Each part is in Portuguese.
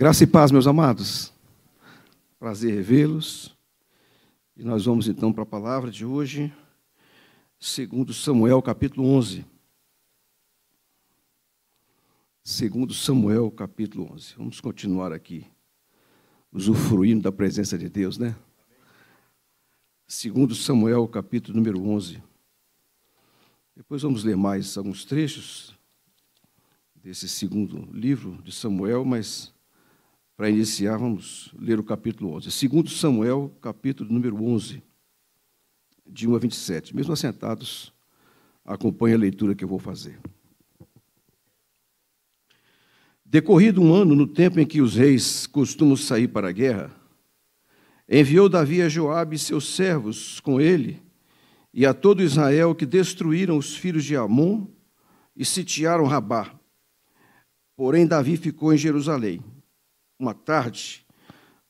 Graça e paz, meus amados. Prazer revê-los. E nós vamos então para a palavra de hoje, segundo Samuel, capítulo 11. Segundo Samuel, capítulo 11. Vamos continuar aqui usufruindo da presença de Deus, né? Segundo Samuel, capítulo número 11. Depois vamos ler mais alguns trechos desse segundo livro de Samuel, mas para iniciar, vamos ler o capítulo 11. Segundo Samuel, capítulo número 11, de 1 a 27. Mesmo assentados, acompanhe a leitura que eu vou fazer. Decorrido um ano, no tempo em que os reis costumam sair para a guerra, enviou Davi a Joabe e seus servos com ele e a todo Israel que destruíram os filhos de Amon e sitiaram Rabá. Porém, Davi ficou em Jerusalém uma tarde,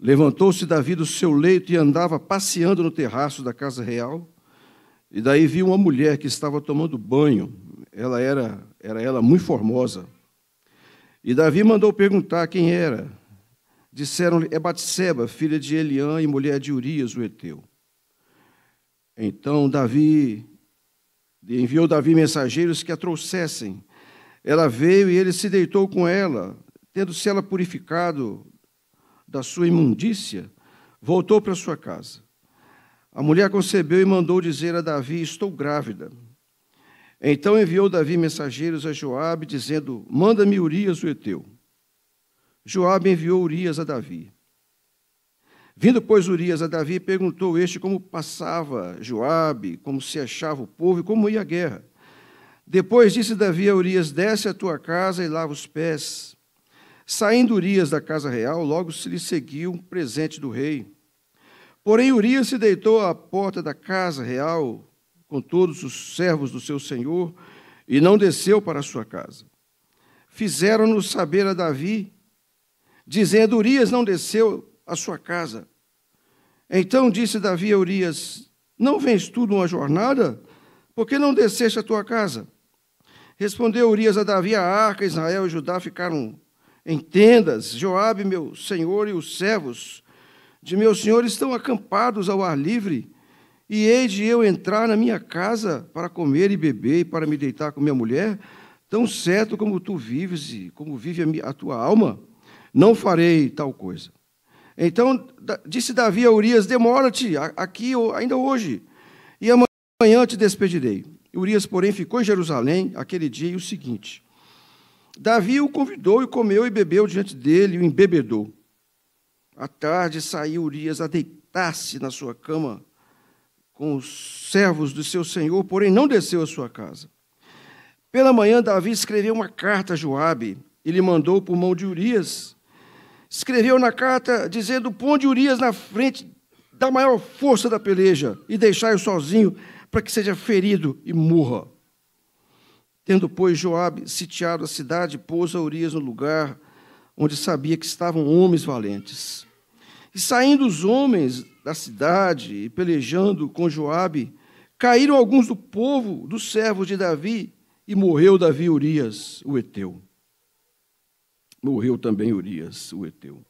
levantou-se Davi do seu leito e andava passeando no terraço da casa real. E daí viu uma mulher que estava tomando banho. Ela era, era ela muito formosa. E Davi mandou perguntar quem era. Disseram-lhe: É Batseba, filha de Eliã e mulher de Urias, o heteu. Então Davi enviou Davi mensageiros que a trouxessem. Ela veio e ele se deitou com ela tendo-se ela purificado da sua imundícia, voltou para sua casa. A mulher concebeu e mandou dizer a Davi: Estou grávida. Então enviou Davi mensageiros a Joabe, dizendo: Manda-me Urias o Eteu. Joabe enviou Urias a Davi. Vindo, pois, Urias a Davi, perguntou este como passava Joabe, como se achava o povo e como ia a guerra. Depois disse Davi a Urias: Desce à tua casa e lava os pés. Saindo Urias da casa real, logo se lhe seguiu um presente do rei. Porém, Urias se deitou à porta da casa real com todos os servos do seu senhor e não desceu para a sua casa. Fizeram-no saber a Davi, dizendo: Urias não desceu à sua casa. Então disse Davi a Urias: Não vens tu numa jornada? Por que não desceste à tua casa? Respondeu Urias a Davi: A arca, Israel e Judá ficaram Entendas, Joabe, meu senhor, e os servos de meu senhor estão acampados ao ar livre, e hei de eu entrar na minha casa para comer e beber e para me deitar com minha mulher, tão certo como tu vives e como vive a, a tua alma, não farei tal coisa. Então disse Davi a Urias: Demora-te aqui ainda hoje, e amanhã te despedirei. Urias, porém, ficou em Jerusalém aquele dia e o seguinte. Davi o convidou e comeu e bebeu diante dele e o embebedou. À tarde saiu Urias a deitar-se na sua cama com os servos do seu senhor, porém não desceu à sua casa. Pela manhã, Davi escreveu uma carta a Joabe e lhe mandou por mão de Urias. Escreveu na carta dizendo: Ponde Urias na frente da maior força da peleja e deixai-o sozinho para que seja ferido e morra. Tendo, pois, Joabe sitiado a cidade, pôs a Urias no lugar onde sabia que estavam homens valentes. E saindo os homens da cidade e pelejando com Joabe, caíram alguns do povo, dos servos de Davi, e morreu Davi Urias, o Eteu. Morreu também Urias, o Eteu.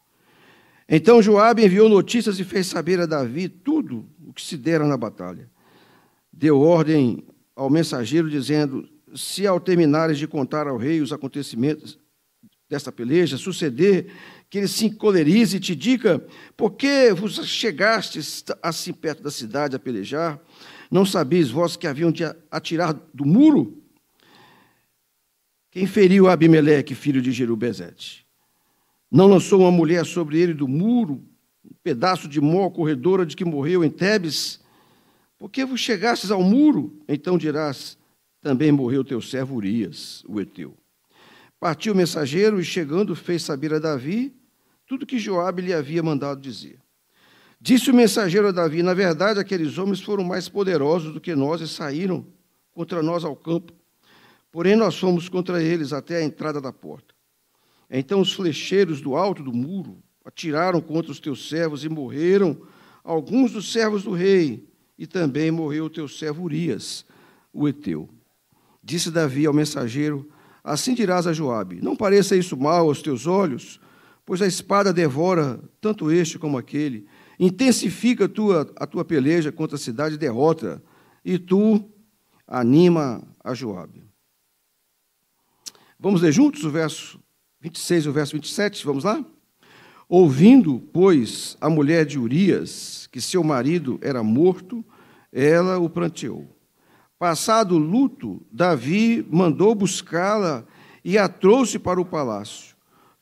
Então Joabe enviou notícias e fez saber a Davi tudo o que se dera na batalha. Deu ordem ao mensageiro dizendo: se ao terminares de contar ao rei os acontecimentos desta peleja, suceder que ele se encolerize e te diga: Por que vos chegastes assim perto da cidade a pelejar? Não sabeis vós que haviam de atirar do muro? Quem feriu Abimeleque, filho de Jerubezete? Não lançou uma mulher sobre ele do muro, um pedaço de mó corredora de que morreu em Tebes? Por que vos chegastes ao muro? Então dirás: também morreu teu servo Urias, o Eteu. Partiu o mensageiro e, chegando, fez saber a Davi tudo que Joabe lhe havia mandado dizer. Disse o mensageiro a Davi: Na verdade, aqueles homens foram mais poderosos do que nós e saíram contra nós ao campo. Porém, nós fomos contra eles até a entrada da porta. Então os flecheiros do alto do muro atiraram contra os teus servos e morreram alguns dos servos do rei, e também morreu o teu servo Urias, o Eteu. Disse Davi ao mensageiro: Assim dirás a Joabe: Não pareça isso mal aos teus olhos, pois a espada devora tanto este como aquele. Intensifica a tua, a tua peleja contra a cidade e derrota, e tu anima a Joabe. Vamos ler juntos o verso 26 e o verso 27, vamos lá? Ouvindo, pois, a mulher de Urias que seu marido era morto, ela o pranteou. Passado o luto, Davi mandou buscá-la e a trouxe para o palácio.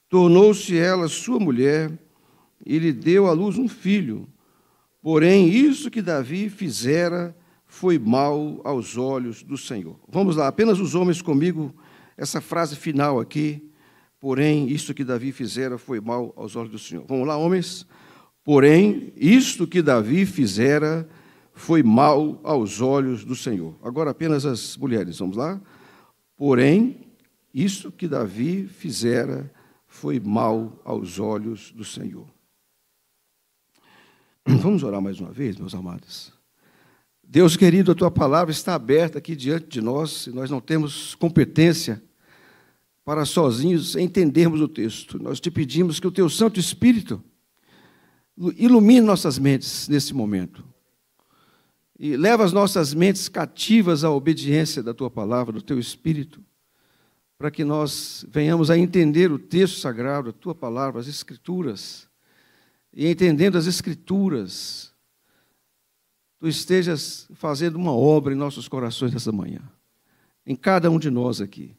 Tornou-se ela sua mulher e lhe deu à luz um filho. Porém, isso que Davi fizera foi mal aos olhos do Senhor. Vamos lá, apenas os homens comigo, essa frase final aqui. Porém, isso que Davi fizera foi mal aos olhos do Senhor. Vamos lá, homens. Porém, isto que Davi fizera foi mal aos olhos do Senhor. Agora apenas as mulheres, vamos lá? Porém, isso que Davi fizera foi mal aos olhos do Senhor. Vamos orar mais uma vez, meus amados. Deus querido, a tua palavra está aberta aqui diante de nós e nós não temos competência para sozinhos entendermos o texto. Nós te pedimos que o teu Santo Espírito ilumine nossas mentes nesse momento e leva as nossas mentes cativas à obediência da tua palavra, do teu espírito, para que nós venhamos a entender o texto sagrado, a tua palavra, as escrituras, e entendendo as escrituras, tu estejas fazendo uma obra em nossos corações nessa manhã, em cada um de nós aqui.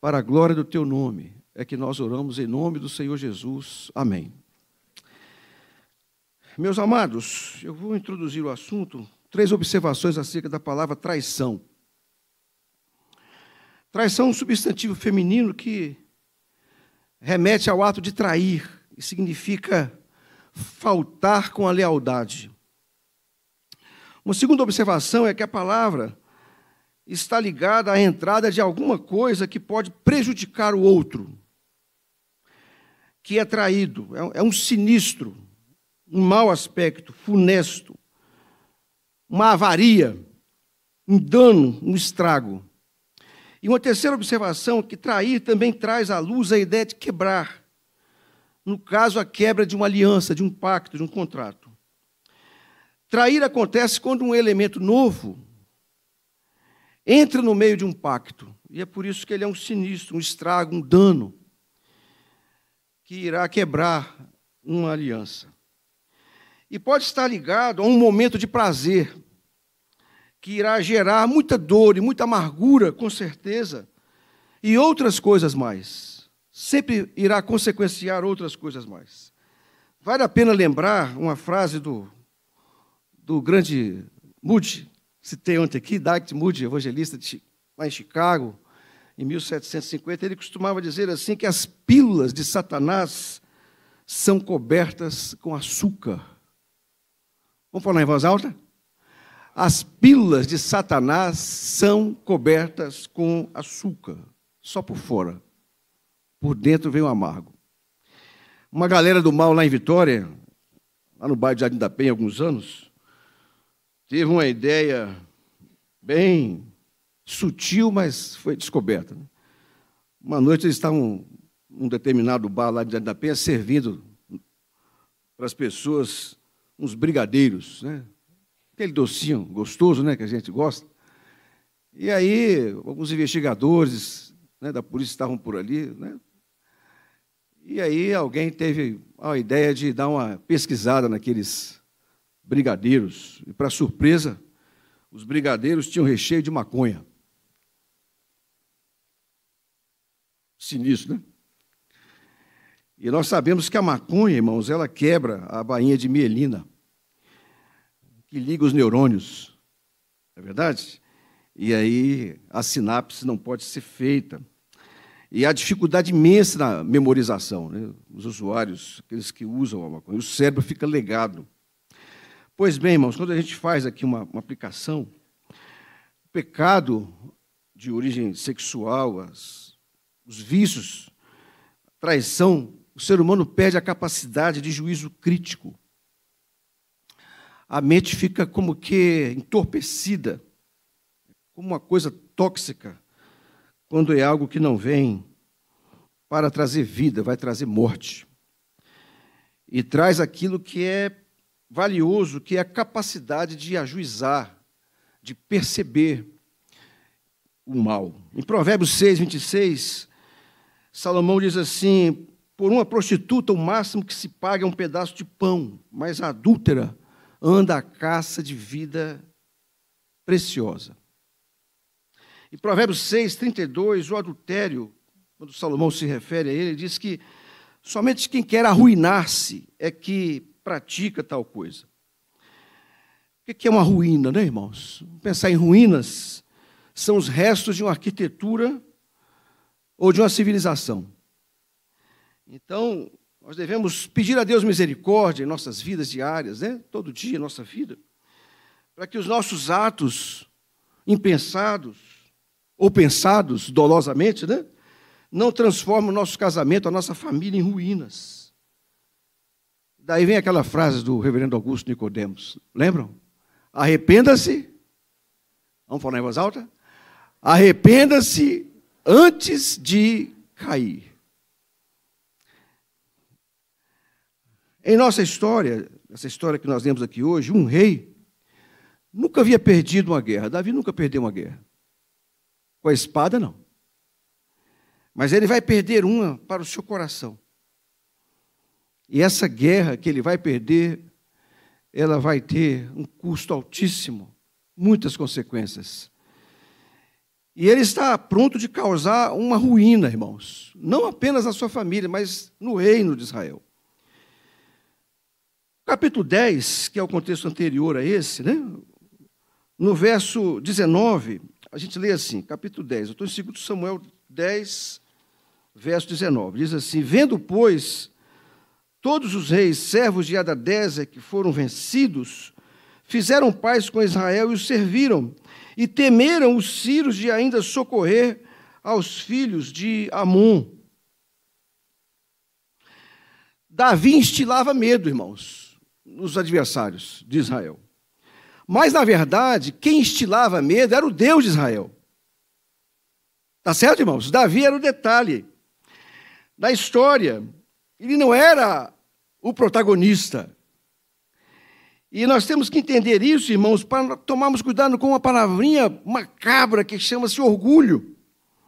Para a glória do teu nome, é que nós oramos em nome do Senhor Jesus. Amém. Meus amados, eu vou introduzir o assunto, três observações acerca da palavra traição. Traição é um substantivo feminino que remete ao ato de trair e significa faltar com a lealdade. Uma segunda observação é que a palavra está ligada à entrada de alguma coisa que pode prejudicar o outro, que é traído, é um é sinistro, um mau aspecto, funesto, uma avaria, um dano, um estrago. E uma terceira observação que trair também traz à luz a ideia de quebrar. No caso, a quebra de uma aliança, de um pacto, de um contrato. Trair acontece quando um elemento novo entra no meio de um pacto. E é por isso que ele é um sinistro, um estrago, um dano que irá quebrar uma aliança. E pode estar ligado a um momento de prazer, que irá gerar muita dor e muita amargura, com certeza, e outras coisas mais. Sempre irá consequenciar outras coisas mais. Vale a pena lembrar uma frase do, do grande Moody, citei ontem aqui, Dwight Moody, evangelista de, lá em Chicago, em 1750, ele costumava dizer assim que as pílulas de Satanás são cobertas com açúcar. Vamos falar em voz alta? As pílulas de Satanás são cobertas com açúcar, só por fora. Por dentro vem o amargo. Uma galera do mal lá em Vitória, lá no bairro de Jardim da Penha, há alguns anos, teve uma ideia bem sutil, mas foi descoberta. Né? Uma noite eles estavam num determinado bar lá de Jardim da Penha servindo para as pessoas uns brigadeiros, né? aquele docinho gostoso né, que a gente gosta. E aí, alguns investigadores né, da polícia estavam por ali. Né? E aí, alguém teve a ideia de dar uma pesquisada naqueles brigadeiros. E, para surpresa, os brigadeiros tinham recheio de maconha. Sinistro, né? E nós sabemos que a maconha, irmãos, ela quebra a bainha de mielina que liga os neurônios. Não é verdade? E aí a sinapse não pode ser feita. E há dificuldade imensa na memorização. Né? Os usuários, aqueles que usam a maconha, o cérebro fica legado. Pois bem, irmãos, quando a gente faz aqui uma, uma aplicação, o pecado de origem sexual, as, os vícios, a traição, o ser humano perde a capacidade de juízo crítico a mente fica como que entorpecida, como uma coisa tóxica, quando é algo que não vem para trazer vida, vai trazer morte. E traz aquilo que é valioso, que é a capacidade de ajuizar, de perceber o mal. Em Provérbios 6, 26, Salomão diz assim: Por uma prostituta, o máximo que se paga é um pedaço de pão, mas a adúltera anda a caça de vida preciosa. Em Provérbios 6, 32, o adultério, quando Salomão se refere a ele diz que somente quem quer arruinar-se é que pratica tal coisa. O que é uma ruína, né, irmãos? Pensar em ruínas são os restos de uma arquitetura ou de uma civilização. Então, nós devemos pedir a Deus misericórdia em nossas vidas diárias, né? todo dia, nossa vida, para que os nossos atos impensados ou pensados dolosamente, né? não transformem o nosso casamento, a nossa família em ruínas. Daí vem aquela frase do reverendo Augusto Nicodemos, lembram? Arrependa-se, vamos falar em voz alta? Arrependa-se antes de cair. Em nossa história, essa história que nós lemos aqui hoje, um rei nunca havia perdido uma guerra. Davi nunca perdeu uma guerra. Com a espada, não. Mas ele vai perder uma para o seu coração. E essa guerra que ele vai perder, ela vai ter um custo altíssimo, muitas consequências. E ele está pronto de causar uma ruína, irmãos, não apenas na sua família, mas no reino de Israel capítulo 10, que é o contexto anterior a esse, né? no verso 19, a gente lê assim, capítulo 10, eu estou em 2 Samuel 10, verso 19, diz assim, Vendo, pois, todos os reis, servos de Adadeze que foram vencidos, fizeram paz com Israel e os serviram, e temeram os sírios de ainda socorrer aos filhos de Amon. Davi instilava medo, irmãos nos adversários de Israel. Mas, na verdade, quem instilava medo era o Deus de Israel. Tá certo, irmãos? Davi era o detalhe da história. Ele não era o protagonista. E nós temos que entender isso, irmãos, para tomarmos cuidado com uma palavrinha macabra que chama-se orgulho,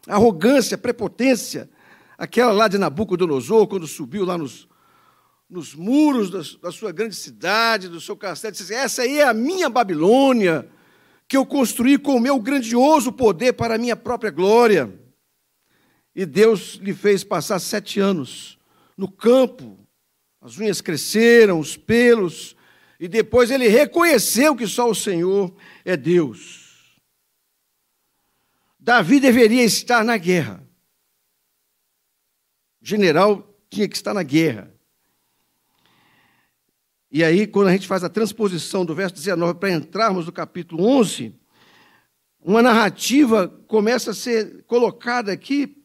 arrogância, prepotência. Aquela lá de Nabucodonosor, quando subiu lá nos, nos muros da, da sua grande cidade, do seu castelo, e disse assim, essa aí é a minha Babilônia, que eu construí com o meu grandioso poder para a minha própria glória. E Deus lhe fez passar sete anos no campo, as unhas cresceram, os pelos, e depois ele reconheceu que só o Senhor é Deus. Davi deveria estar na guerra. O general tinha que estar na guerra. E aí, quando a gente faz a transposição do verso 19 para entrarmos no capítulo 11, uma narrativa começa a ser colocada aqui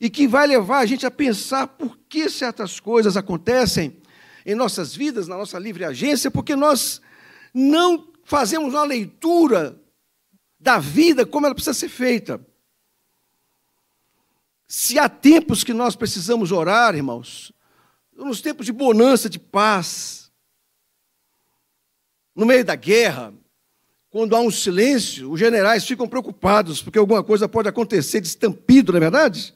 e que vai levar a gente a pensar por que certas coisas acontecem em nossas vidas, na nossa livre agência, porque nós não fazemos uma leitura da vida como ela precisa ser feita. Se há tempos que nós precisamos orar, irmãos, nos tempos de bonança, de paz, no meio da guerra, quando há um silêncio, os generais ficam preocupados, porque alguma coisa pode acontecer de estampido, não é verdade?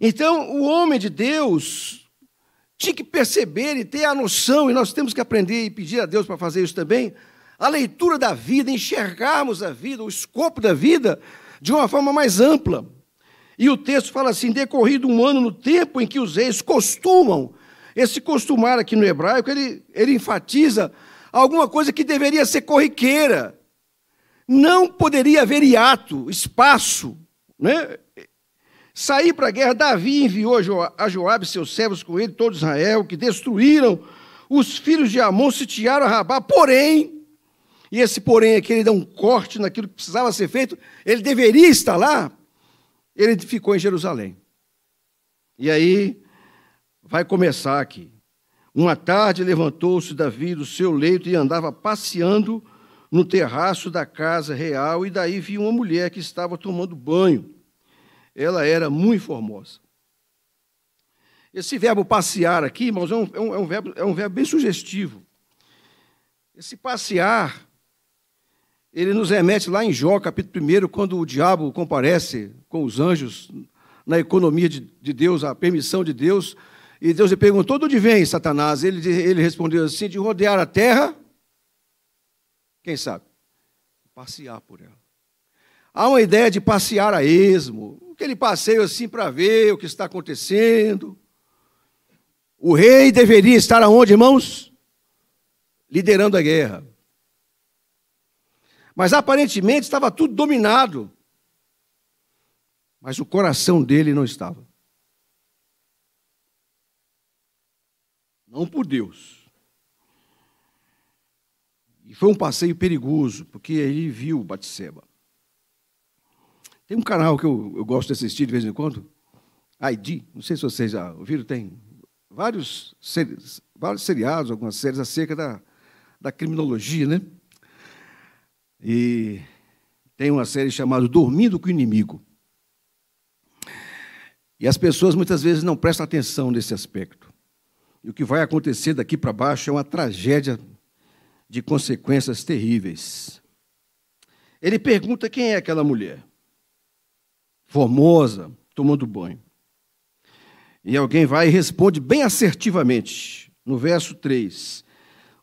Então, o homem de Deus tinha que perceber e ter a noção, e nós temos que aprender e pedir a Deus para fazer isso também, a leitura da vida, enxergarmos a vida, o escopo da vida, de uma forma mais ampla. E o texto fala assim: decorrido um ano no tempo em que os reis costumam, esse costumar aqui no hebraico, ele, ele enfatiza alguma coisa que deveria ser corriqueira. Não poderia haver hiato, espaço. Né? Sair para a guerra, Davi enviou a Joabe e seus servos com ele, todo Israel, que destruíram os filhos de Amon, sitiaram a Rabá, porém, e esse porém aqui, ele dá um corte naquilo que precisava ser feito, ele deveria estar lá, ele ficou em Jerusalém. E aí, vai começar aqui. Uma tarde levantou-se Davi do seu leito e andava passeando no terraço da casa real, e daí viu uma mulher que estava tomando banho. Ela era muito formosa. Esse verbo passear aqui, irmãos, é um, é um, é um verbo, é um verbo bem sugestivo. Esse passear, ele nos remete lá em Jó, capítulo 1, quando o diabo comparece com os anjos na economia de, de Deus, a permissão de Deus, e Deus lhe perguntou: de onde vem Satanás? Ele, ele respondeu assim: de rodear a terra. Quem sabe? Passear por ela. Há uma ideia de passear a esmo, aquele passeio assim para ver o que está acontecendo. O rei deveria estar aonde, irmãos? Liderando a guerra. Mas aparentemente estava tudo dominado. Mas o coração dele não estava. não por Deus. E foi um passeio perigoso, porque ele viu Batseba. Tem um canal que eu, eu gosto de assistir de vez em quando, ID, não sei se vocês já ouviram, tem vários, series, vários seriados, algumas séries acerca da, da criminologia, né? E tem uma série chamada Dormindo com o Inimigo. E as pessoas muitas vezes não prestam atenção nesse aspecto. E o que vai acontecer daqui para baixo é uma tragédia de consequências terríveis. Ele pergunta quem é aquela mulher. Formosa, tomando banho. E alguém vai e responde bem assertivamente, no verso 3.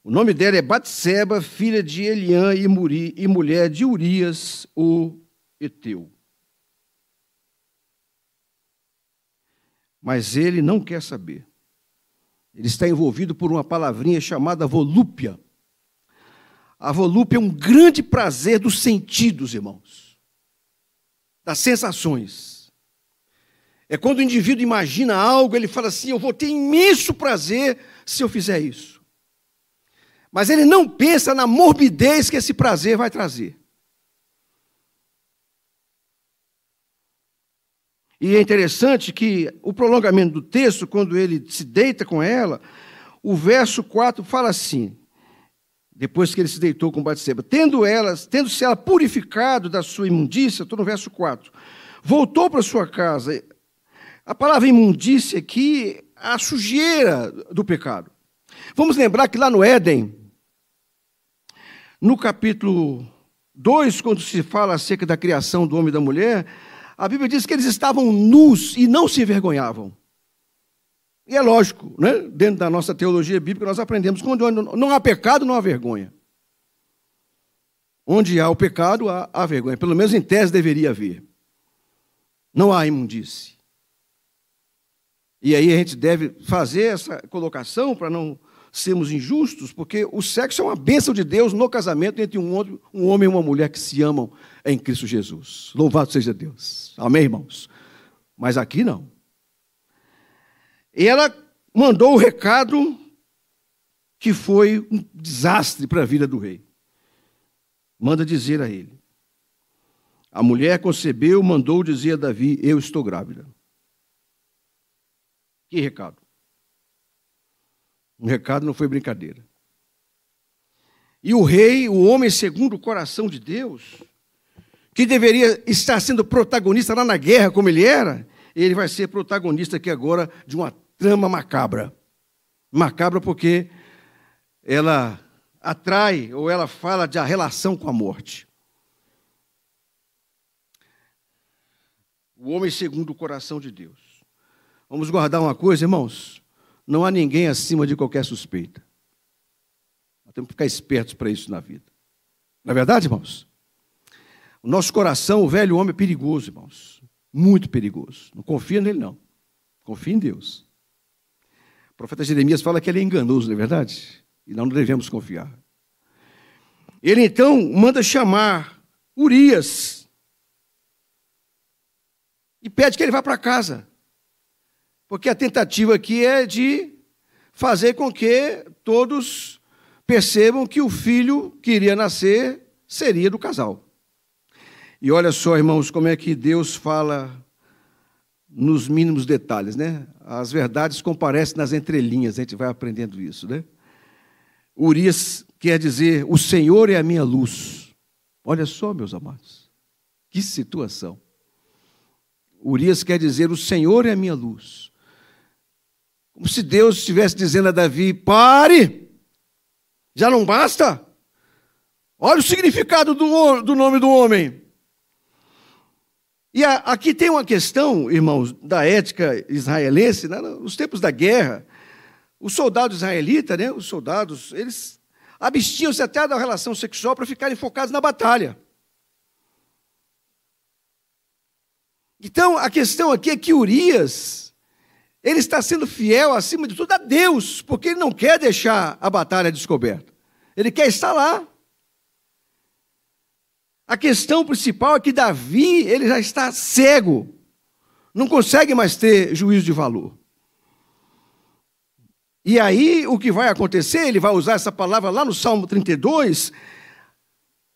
O nome dela é Batseba, filha de Eliã e, Muri, e mulher de Urias, o Eteu. Mas ele não quer saber. Ele está envolvido por uma palavrinha chamada volúpia. A volúpia é um grande prazer dos sentidos, irmãos, das sensações. É quando o indivíduo imagina algo, ele fala assim: Eu vou ter imenso prazer se eu fizer isso. Mas ele não pensa na morbidez que esse prazer vai trazer. E é interessante que o prolongamento do texto, quando ele se deita com ela, o verso 4 fala assim: depois que ele se deitou com Batseba, tendo ela tendo-se ela purificado da sua imundícia, estou no verso 4, voltou para sua casa. A palavra imundícia aqui, é a sujeira do pecado. Vamos lembrar que lá no Éden, no capítulo 2, quando se fala acerca da criação do homem e da mulher, a Bíblia diz que eles estavam nus e não se envergonhavam. E é lógico, né? dentro da nossa teologia bíblica, nós aprendemos que onde não há pecado, não há vergonha. Onde há o pecado, há a vergonha. Pelo menos em tese deveria haver. Não há imundície. E aí a gente deve fazer essa colocação para não sermos injustos, porque o sexo é uma bênção de Deus no casamento entre um homem e uma mulher que se amam em Cristo Jesus. Louvado seja Deus. Amém, irmãos? Mas aqui não. E ela mandou o um recado que foi um desastre para a vida do rei. Manda dizer a ele. A mulher concebeu, mandou dizer a Davi: Eu estou grávida. Que recado? Um recado não foi brincadeira. E o rei, o homem segundo o coração de Deus, que deveria estar sendo protagonista lá na guerra, como ele era, ele vai ser protagonista aqui agora de uma trama macabra. Macabra porque ela atrai ou ela fala de a relação com a morte. O homem segundo o coração de Deus. Vamos guardar uma coisa, irmãos. Não há ninguém acima de qualquer suspeita. Nós temos que ficar espertos para isso na vida. Na é verdade, irmãos? O nosso coração, o velho homem, é perigoso, irmãos. Muito perigoso. Não confia nele, não. Confia em Deus. O profeta Jeremias fala que ele é enganoso, não é verdade? E não devemos confiar. Ele então manda chamar Urias e pede que ele vá para casa. Porque a tentativa aqui é de fazer com que todos percebam que o filho que iria nascer seria do casal. E olha só, irmãos, como é que Deus fala nos mínimos detalhes, né? As verdades comparecem nas entrelinhas, a gente vai aprendendo isso, né? Urias quer dizer: O Senhor é a minha luz. Olha só, meus amados, que situação. Urias quer dizer: O Senhor é a minha luz. Como se Deus estivesse dizendo a Davi: Pare, já não basta. Olha o significado do, do nome do homem. E a, aqui tem uma questão, irmãos, da ética israelense, né? nos tempos da guerra, os soldados israelitas, né? os soldados, eles abstinham-se até da relação sexual para ficarem focados na batalha. Então, a questão aqui é que Urias, ele está sendo fiel, acima de tudo, a Deus, porque ele não quer deixar a batalha descoberta. Ele quer estar lá. A questão principal é que Davi ele já está cego, não consegue mais ter juízo de valor. E aí o que vai acontecer? Ele vai usar essa palavra lá no Salmo 32.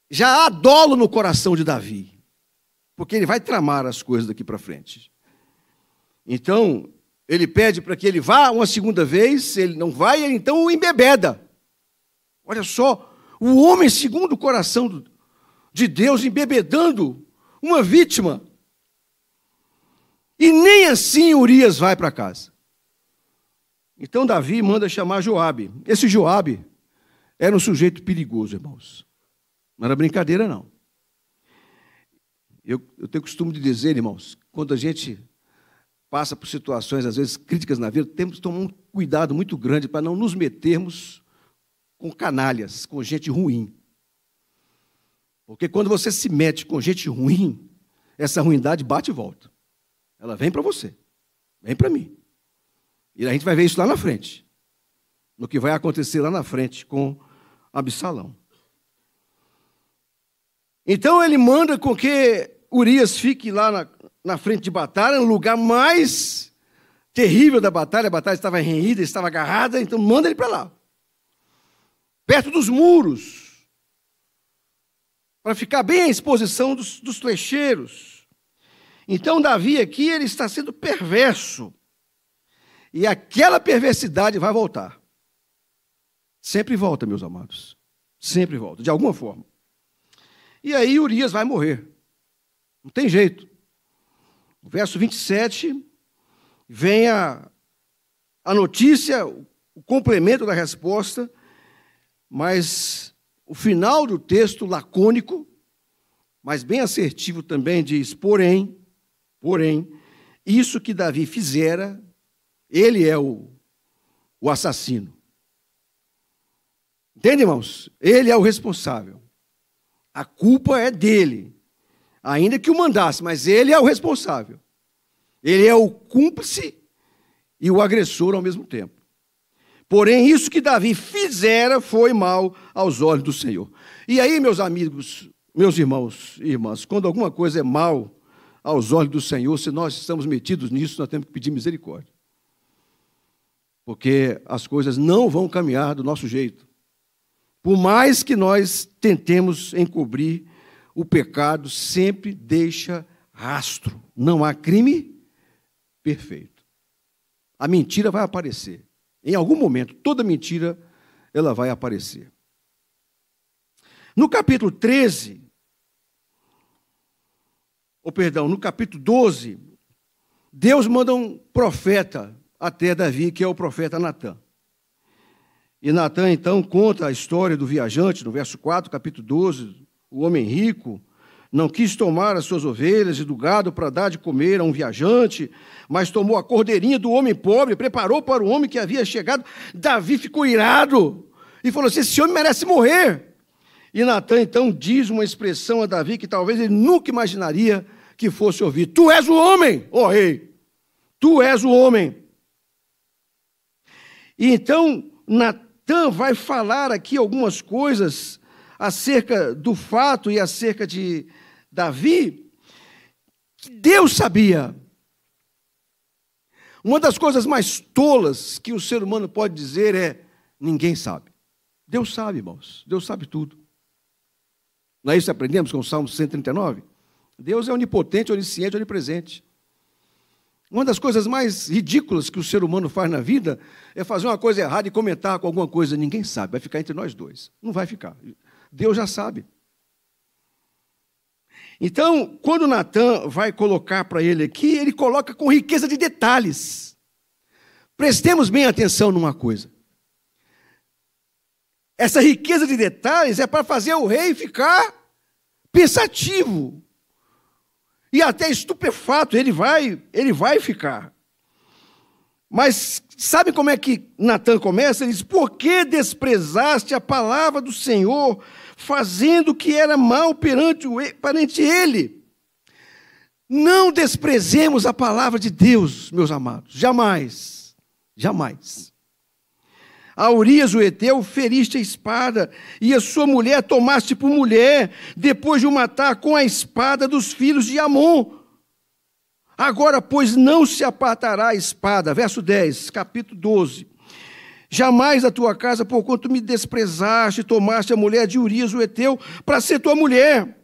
Já há dolo no coração de Davi, porque ele vai tramar as coisas daqui para frente. Então, ele pede para que ele vá uma segunda vez, se ele não vai, ele então o embebeda. Olha só, o homem segundo o coração do, de Deus embebedando uma vítima. E nem assim Urias vai para casa. Então Davi manda chamar Joabe. Esse Joabe era um sujeito perigoso, irmãos. Não era brincadeira, não. Eu, eu tenho costume de dizer, irmãos, quando a gente passa por situações, às vezes, críticas na vida, temos que tomar um cuidado muito grande para não nos metermos com canalhas, com gente ruim. Porque quando você se mete com gente ruim, essa ruindade bate e volta. Ela vem para você, vem para mim. E a gente vai ver isso lá na frente. No que vai acontecer lá na frente com Absalão. Então ele manda com que Urias fique lá na, na frente de batalha, no lugar mais terrível da batalha. A batalha estava renhida, estava agarrada, então manda ele para lá. Perto dos muros para ficar bem à exposição dos, dos flecheiros. Então, Davi aqui ele está sendo perverso. E aquela perversidade vai voltar. Sempre volta, meus amados. Sempre volta, de alguma forma. E aí Urias vai morrer. Não tem jeito. verso 27, vem a, a notícia, o complemento da resposta, mas o final do texto, lacônico, mas bem assertivo também, diz: porém, porém, isso que Davi fizera, ele é o, o assassino. Entende, irmãos? Ele é o responsável. A culpa é dele. Ainda que o mandasse, mas ele é o responsável. Ele é o cúmplice e o agressor ao mesmo tempo. Porém, isso que Davi fizera foi mal aos olhos do Senhor. E aí, meus amigos, meus irmãos e irmãs, quando alguma coisa é mal aos olhos do Senhor, se nós estamos metidos nisso, nós temos que pedir misericórdia. Porque as coisas não vão caminhar do nosso jeito. Por mais que nós tentemos encobrir, o pecado sempre deixa rastro. Não há crime perfeito. A mentira vai aparecer. Em algum momento, toda mentira ela vai aparecer. No capítulo 13, ou perdão, no capítulo 12, Deus manda um profeta até Davi, que é o profeta Natã. E Natã então conta a história do viajante, no verso 4, capítulo 12, o homem rico, não quis tomar as suas ovelhas e do gado para dar de comer a um viajante, mas tomou a cordeirinha do homem pobre, preparou para o homem que havia chegado. Davi ficou irado e falou assim: Esse homem merece morrer. E Natan então diz uma expressão a Davi que talvez ele nunca imaginaria que fosse ouvir: Tu és o homem, ó oh rei, tu és o homem. E então Natan vai falar aqui algumas coisas acerca do fato e acerca de Davi, que Deus sabia. Uma das coisas mais tolas que o ser humano pode dizer é: ninguém sabe. Deus sabe, irmãos. Deus sabe tudo. Não é isso que aprendemos com o Salmo 139? Deus é onipotente, onisciente, onipresente. Uma das coisas mais ridículas que o ser humano faz na vida é fazer uma coisa errada e comentar com alguma coisa. Ninguém sabe, vai ficar entre nós dois. Não vai ficar. Deus já sabe. Então, quando Natan vai colocar para ele aqui, ele coloca com riqueza de detalhes. Prestemos bem atenção numa coisa. Essa riqueza de detalhes é para fazer o rei ficar pensativo e até estupefato ele vai, ele vai ficar. Mas Sabe como é que Natan começa? Ele diz: Por que desprezaste a palavra do Senhor, fazendo o que era mal perante, o, perante ele? Não desprezemos a palavra de Deus, meus amados, jamais, jamais. A Urias, o Eteu, feriste a espada, e a sua mulher tomaste por mulher, depois de o matar com a espada dos filhos de Amon. Agora, pois, não se apartará a espada. Verso 10, capítulo 12. Jamais a tua casa, porquanto me desprezaste, tomaste a mulher de Urias, o Eteu, para ser tua mulher.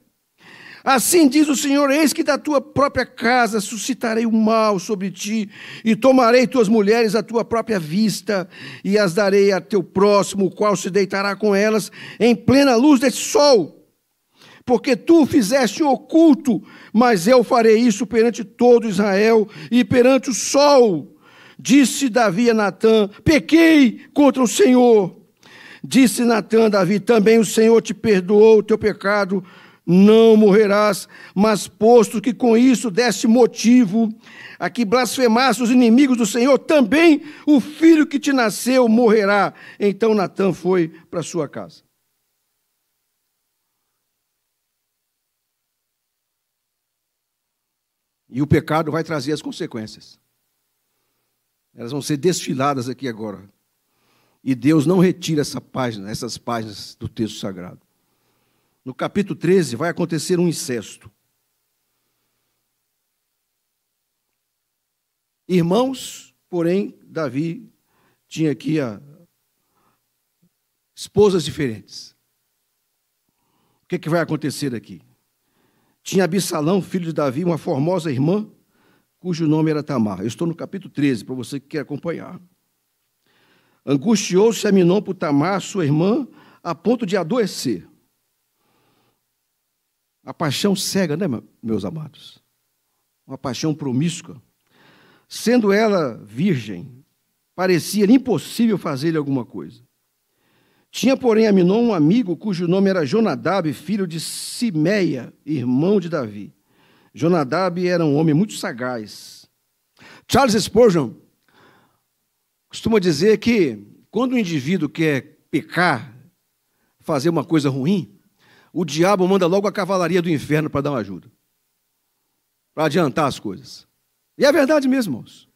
Assim diz o Senhor: Eis que da tua própria casa suscitarei o mal sobre ti, e tomarei tuas mulheres à tua própria vista, e as darei a teu próximo, o qual se deitará com elas em plena luz desse sol porque tu fizeste oculto, mas eu farei isso perante todo Israel e perante o sol. Disse Davi a Natã: Pequei contra o Senhor. Disse Natã a Davi: Também o Senhor te perdoou o teu pecado, não morrerás. Mas posto que com isso deste motivo a que blasfemasse os inimigos do Senhor, também o filho que te nasceu morrerá. Então Natã foi para sua casa. E o pecado vai trazer as consequências. Elas vão ser desfiladas aqui agora. E Deus não retira essa página, essas páginas do texto sagrado. No capítulo 13 vai acontecer um incesto. Irmãos, porém, Davi tinha aqui a esposas diferentes. O que, é que vai acontecer aqui? Tinha Absalão, filho de Davi, uma formosa irmã, cujo nome era Tamar. Eu estou no capítulo 13, para você que quer acompanhar. Angustiou-se Aminon por Tamar, sua irmã, a ponto de adoecer. A paixão cega, né, meus amados? Uma paixão promíscua. Sendo ela virgem, parecia impossível fazer-lhe alguma coisa. Tinha, porém, Aminon um amigo cujo nome era Jonadab, filho de Simeia, irmão de Davi. Jonadab era um homem muito sagaz. Charles Spurgeon costuma dizer que quando um indivíduo quer pecar, fazer uma coisa ruim, o diabo manda logo a cavalaria do inferno para dar uma ajuda, para adiantar as coisas. E é verdade mesmo, irmãos.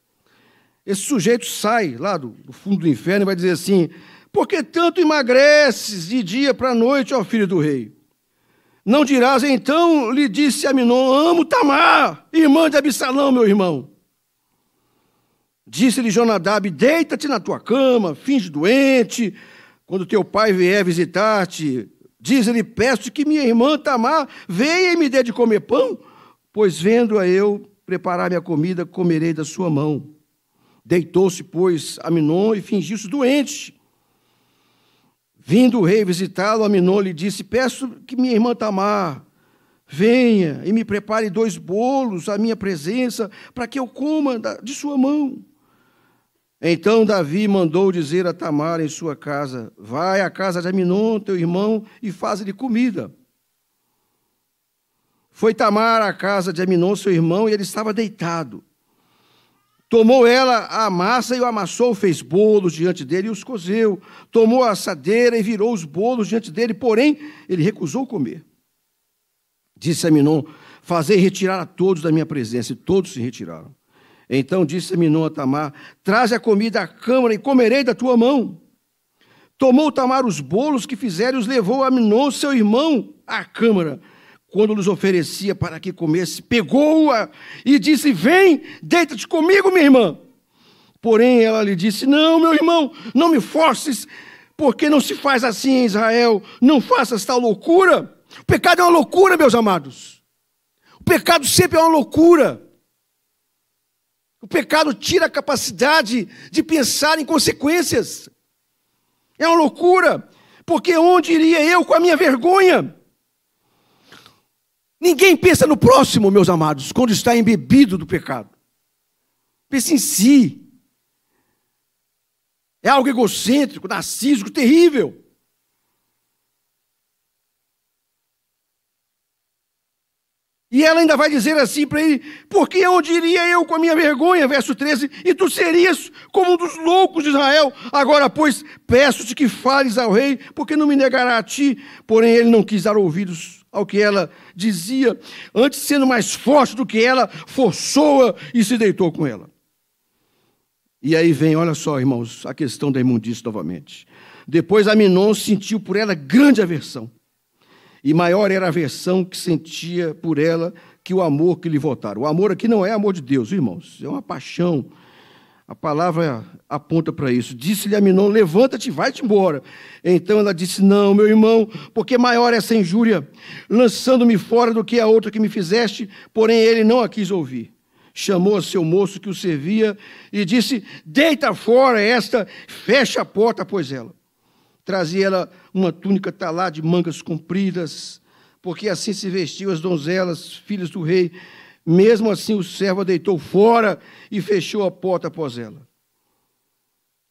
Esse sujeito sai lá do, do fundo do inferno e vai dizer assim: porque tanto emagreces de dia para noite, ó filho do rei? Não dirás, então, lhe disse Minon, amo Tamar, irmã de Absalão, meu irmão. Disse-lhe Jonadab, deita-te na tua cama, finge doente, quando teu pai vier visitar-te, diz-lhe, peço que minha irmã Tamar venha e me dê de comer pão, pois vendo-a eu preparar minha comida, comerei da sua mão. Deitou-se, pois, Minon e fingiu-se doente. Vindo o rei visitá-lo, Aminon lhe disse: Peço que minha irmã Tamar venha e me prepare dois bolos à minha presença, para que eu coma de sua mão. Então Davi mandou dizer a Tamar em sua casa: Vai à casa de Aminon, teu irmão, e faz-lhe comida. Foi Tamar à casa de Aminon, seu irmão, e ele estava deitado. Tomou ela a massa e o amassou, fez bolos diante dele e os cozeu. Tomou a assadeira e virou os bolos diante dele, porém ele recusou comer. Disse a Minon: Fazei retirar a todos da minha presença, e todos se retiraram. Então disse a Minon a Tamar: Traze a comida à câmara e comerei da tua mão. Tomou Tamar os bolos que fizeram e os levou a Minon, seu irmão, à câmara quando nos oferecia para que comesse, pegou-a e disse: Vem, deita-te comigo, minha irmã. Porém, ela lhe disse: Não, meu irmão, não me forces, porque não se faz assim em Israel, não faças tal loucura. O pecado é uma loucura, meus amados. O pecado sempre é uma loucura. O pecado tira a capacidade de pensar em consequências. É uma loucura, porque onde iria eu com a minha vergonha? Ninguém pensa no próximo, meus amados, quando está embebido do pecado. Pensa em si. É algo egocêntrico, narcísico, terrível. E ela ainda vai dizer assim para ele: Porque onde iria eu com a minha vergonha? Verso 13: E tu serias como um dos loucos de Israel. Agora, pois, peço-te que fales ao rei, porque não me negará a ti. Porém, ele não quis dar ouvidos ao que ela dizia, antes sendo mais forte do que ela, forçou-a e se deitou com ela. E aí vem, olha só, irmãos, a questão da imundícia novamente. Depois Aminon sentiu por ela grande aversão. E maior era a aversão que sentia por ela que o amor que lhe votaram. O amor aqui não é amor de Deus, irmãos, é uma paixão a palavra aponta para isso. Disse-lhe a Minon: Levanta-te, vai-te embora. Então ela disse: Não, meu irmão, porque maior é essa injúria, lançando-me fora do que a outra que me fizeste. Porém, ele não a quis ouvir. Chamou a seu moço que o servia e disse: Deita fora esta, fecha a porta, pois ela. Trazia ela uma túnica talá de mangas compridas, porque assim se vestiam as donzelas, filhas do rei mesmo assim, o servo a deitou fora e fechou a porta após ela.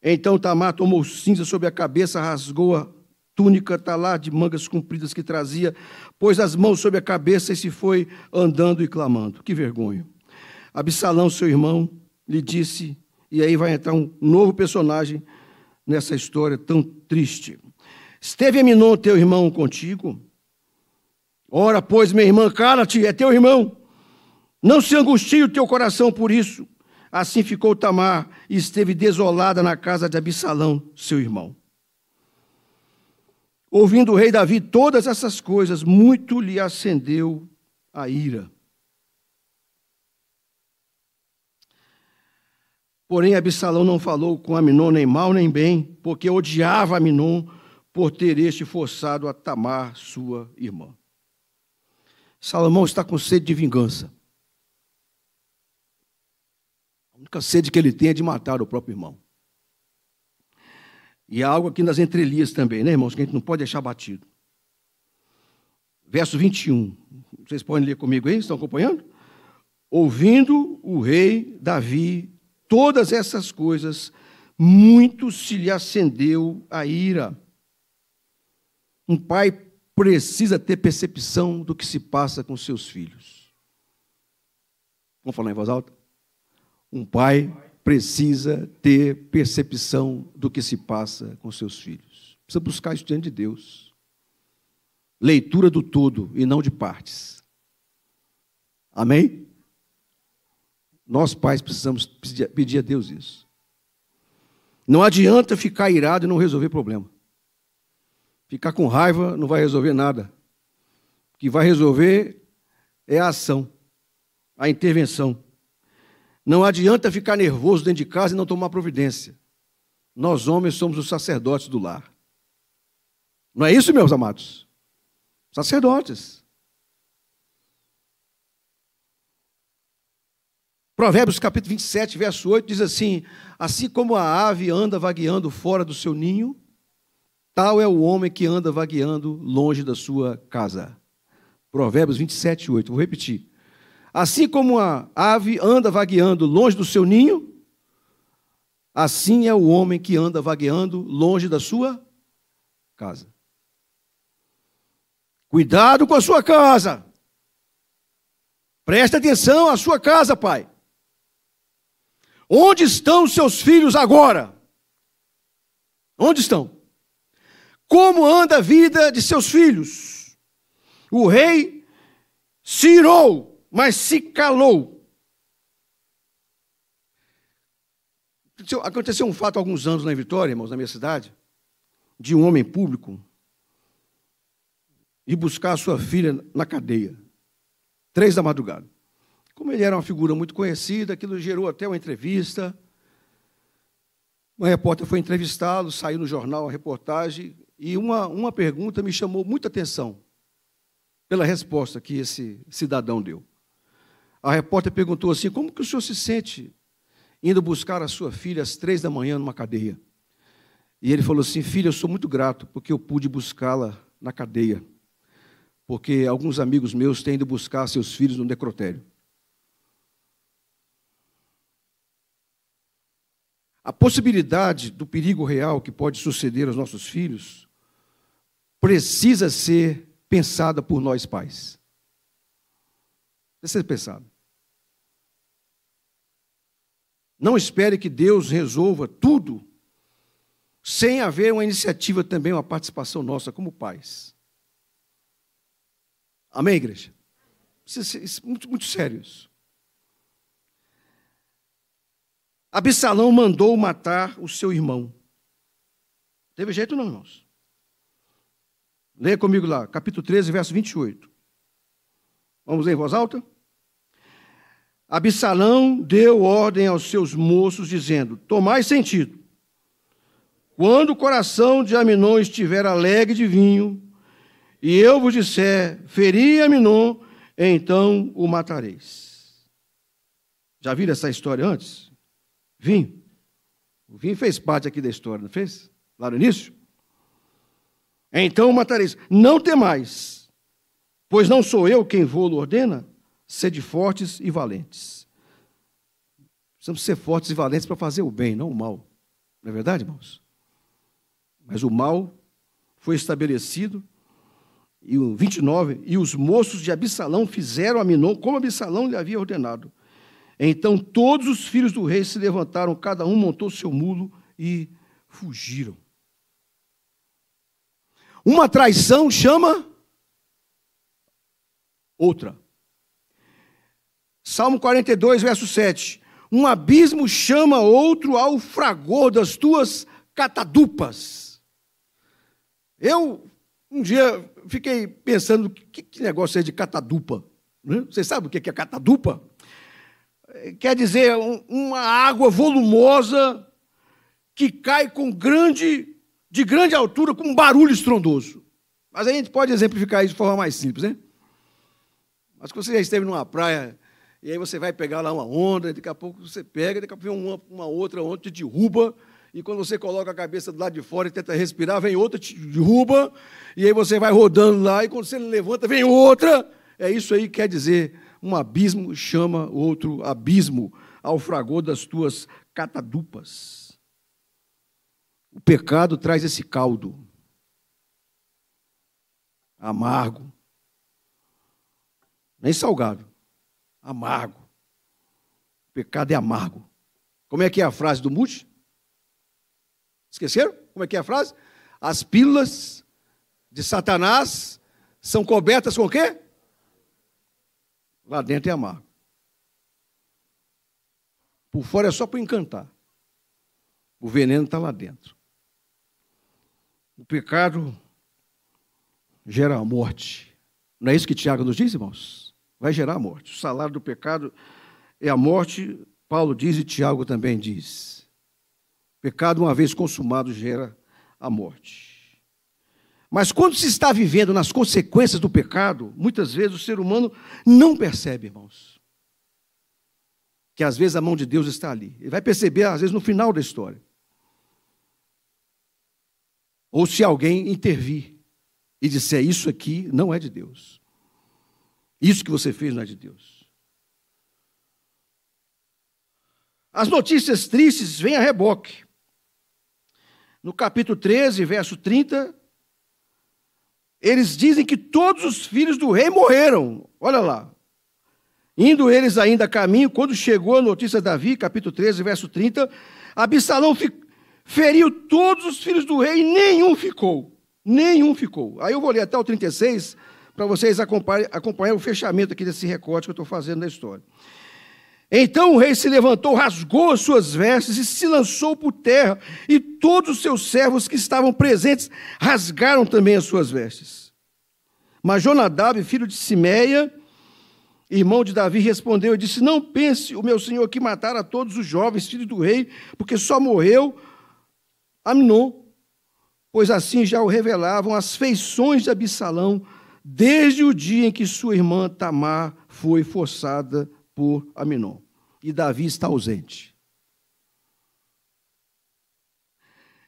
Então Tamar tomou cinza sobre a cabeça, rasgou a túnica talar tá de mangas compridas que trazia, pôs as mãos sobre a cabeça e se foi andando e clamando. Que vergonha. Absalão, seu irmão, lhe disse, e aí vai entrar um novo personagem nessa história tão triste. Esteve Minon, teu irmão, contigo? Ora, pois, minha irmã, cala-te, é teu irmão. Não se angustie o teu coração por isso. Assim ficou Tamar e esteve desolada na casa de Absalão, seu irmão. Ouvindo o rei Davi todas essas coisas, muito lhe acendeu a ira. Porém, Absalão não falou com Aminon nem mal nem bem, porque odiava Aminon por ter este forçado a Tamar, sua irmã. Salomão está com sede de vingança. única sede que ele tem é de matar o próprio irmão. E há algo aqui nas entrelias também, né, irmãos, que a gente não pode deixar batido. Verso 21. Vocês podem ler comigo aí? Estão acompanhando? Ouvindo o rei Davi todas essas coisas, muito se lhe acendeu a ira. Um pai precisa ter percepção do que se passa com seus filhos. Vamos falar em voz alta? Um pai precisa ter percepção do que se passa com seus filhos. Precisa buscar isso diante de Deus. Leitura do todo e não de partes. Amém? Nós pais precisamos pedir a Deus isso. Não adianta ficar irado e não resolver problema. Ficar com raiva não vai resolver nada. O que vai resolver é a ação, a intervenção. Não adianta ficar nervoso dentro de casa e não tomar providência. Nós, homens, somos os sacerdotes do lar. Não é isso, meus amados? Sacerdotes. Provérbios capítulo 27, verso 8 diz assim: Assim como a ave anda vagueando fora do seu ninho, tal é o homem que anda vagueando longe da sua casa. Provérbios 27, 8. Vou repetir. Assim como a ave anda vagueando longe do seu ninho, assim é o homem que anda vagueando longe da sua casa. Cuidado com a sua casa. Presta atenção à sua casa, pai. Onde estão seus filhos agora? Onde estão? Como anda a vida de seus filhos? O rei irou mas se calou. Aconteceu um fato há alguns anos na Vitória, irmãos, na minha cidade, de um homem público ir buscar a sua filha na cadeia, três da madrugada. Como ele era uma figura muito conhecida, aquilo gerou até uma entrevista. Uma repórter foi entrevistá-lo, saiu no jornal a reportagem, e uma, uma pergunta me chamou muita atenção pela resposta que esse cidadão deu. A repórter perguntou assim: Como que o senhor se sente indo buscar a sua filha às três da manhã numa cadeia? E ele falou assim: Filha, eu sou muito grato porque eu pude buscá-la na cadeia, porque alguns amigos meus têm ido buscar seus filhos no necrotério. A possibilidade do perigo real que pode suceder aos nossos filhos precisa ser pensada por nós pais. Você pensado? Não espere que Deus resolva tudo sem haver uma iniciativa também, uma participação nossa como pais. Amém, igreja? Isso, é muito, muito sério isso. Absalão mandou matar o seu irmão. Teve jeito não, irmãos. Leia comigo lá, capítulo 13, verso 28. Vamos ler em voz alta? Absalão deu ordem aos seus moços, dizendo: Tomai sentido. Quando o coração de Aminon estiver alegre de vinho, e eu vos disser, feri Aminon, então o matareis. Já viram essa história antes? Vinho. O vinho fez parte aqui da história, não fez? Lá no início? Então o matareis. Não temais, pois não sou eu quem vou ordena, Sede fortes e valentes. Precisamos ser fortes e valentes para fazer o bem, não o mal. Não é verdade, irmãos? Mas o mal foi estabelecido, e o 29, e os moços de Absalão fizeram a Minon como Absalão lhe havia ordenado. Então todos os filhos do rei se levantaram, cada um montou seu mulo e fugiram. Uma traição chama outra. Salmo 42, verso 7. Um abismo chama outro ao fragor das tuas catadupas. Eu, um dia, fiquei pensando, que, que negócio é de catadupa? Né? Vocês sabem o que é catadupa? Quer dizer, uma água volumosa que cai com grande, de grande altura, com um barulho estrondoso. Mas a gente pode exemplificar isso de forma mais simples, né? Mas quando você já esteve numa praia e aí você vai pegar lá uma onda, daqui a pouco você pega, daqui a pouco vem uma, uma outra onda, te derruba, e quando você coloca a cabeça do lado de fora e tenta respirar, vem outra, te derruba, e aí você vai rodando lá, e quando você levanta, vem outra. É isso aí que quer dizer, um abismo chama outro abismo, ao fragor das tuas catadupas. O pecado traz esse caldo amargo, nem salgado amargo. O pecado é amargo. Como é que é a frase do Mude? Esqueceram? Como é que é a frase? As pílulas de Satanás são cobertas com o quê? Lá dentro é amargo. Por fora é só para encantar. O veneno está lá dentro. O pecado gera a morte. Não é isso que Tiago nos diz, irmãos? vai gerar a morte. O salário do pecado é a morte, Paulo diz e Tiago também diz. pecado, uma vez consumado, gera a morte. Mas quando se está vivendo nas consequências do pecado, muitas vezes o ser humano não percebe, irmãos, que às vezes a mão de Deus está ali. Ele vai perceber, às vezes, no final da história. Ou se alguém intervir e disser: Isso aqui não é de Deus. Isso que você fez não é de Deus. As notícias tristes vêm a reboque. No capítulo 13, verso 30, eles dizem que todos os filhos do rei morreram. Olha lá. Indo eles ainda a caminho, quando chegou a notícia de Davi, capítulo 13, verso 30, Absalão feriu todos os filhos do rei e nenhum ficou. Nenhum ficou. Aí eu vou ler até o 36, para vocês acompanharem acompanhar o fechamento aqui desse recorte que eu estou fazendo da história. Então o rei se levantou, rasgou as suas vestes e se lançou por terra, e todos os seus servos que estavam presentes rasgaram também as suas vestes. Mas Jonadab, filho de Simeia, irmão de Davi, respondeu e disse: Não pense o meu senhor que matara todos os jovens, filhos do rei, porque só morreu Aminon, pois assim já o revelavam as feições de Absalão, desde o dia em que sua irmã Tamar foi forçada por Aminon. E Davi está ausente.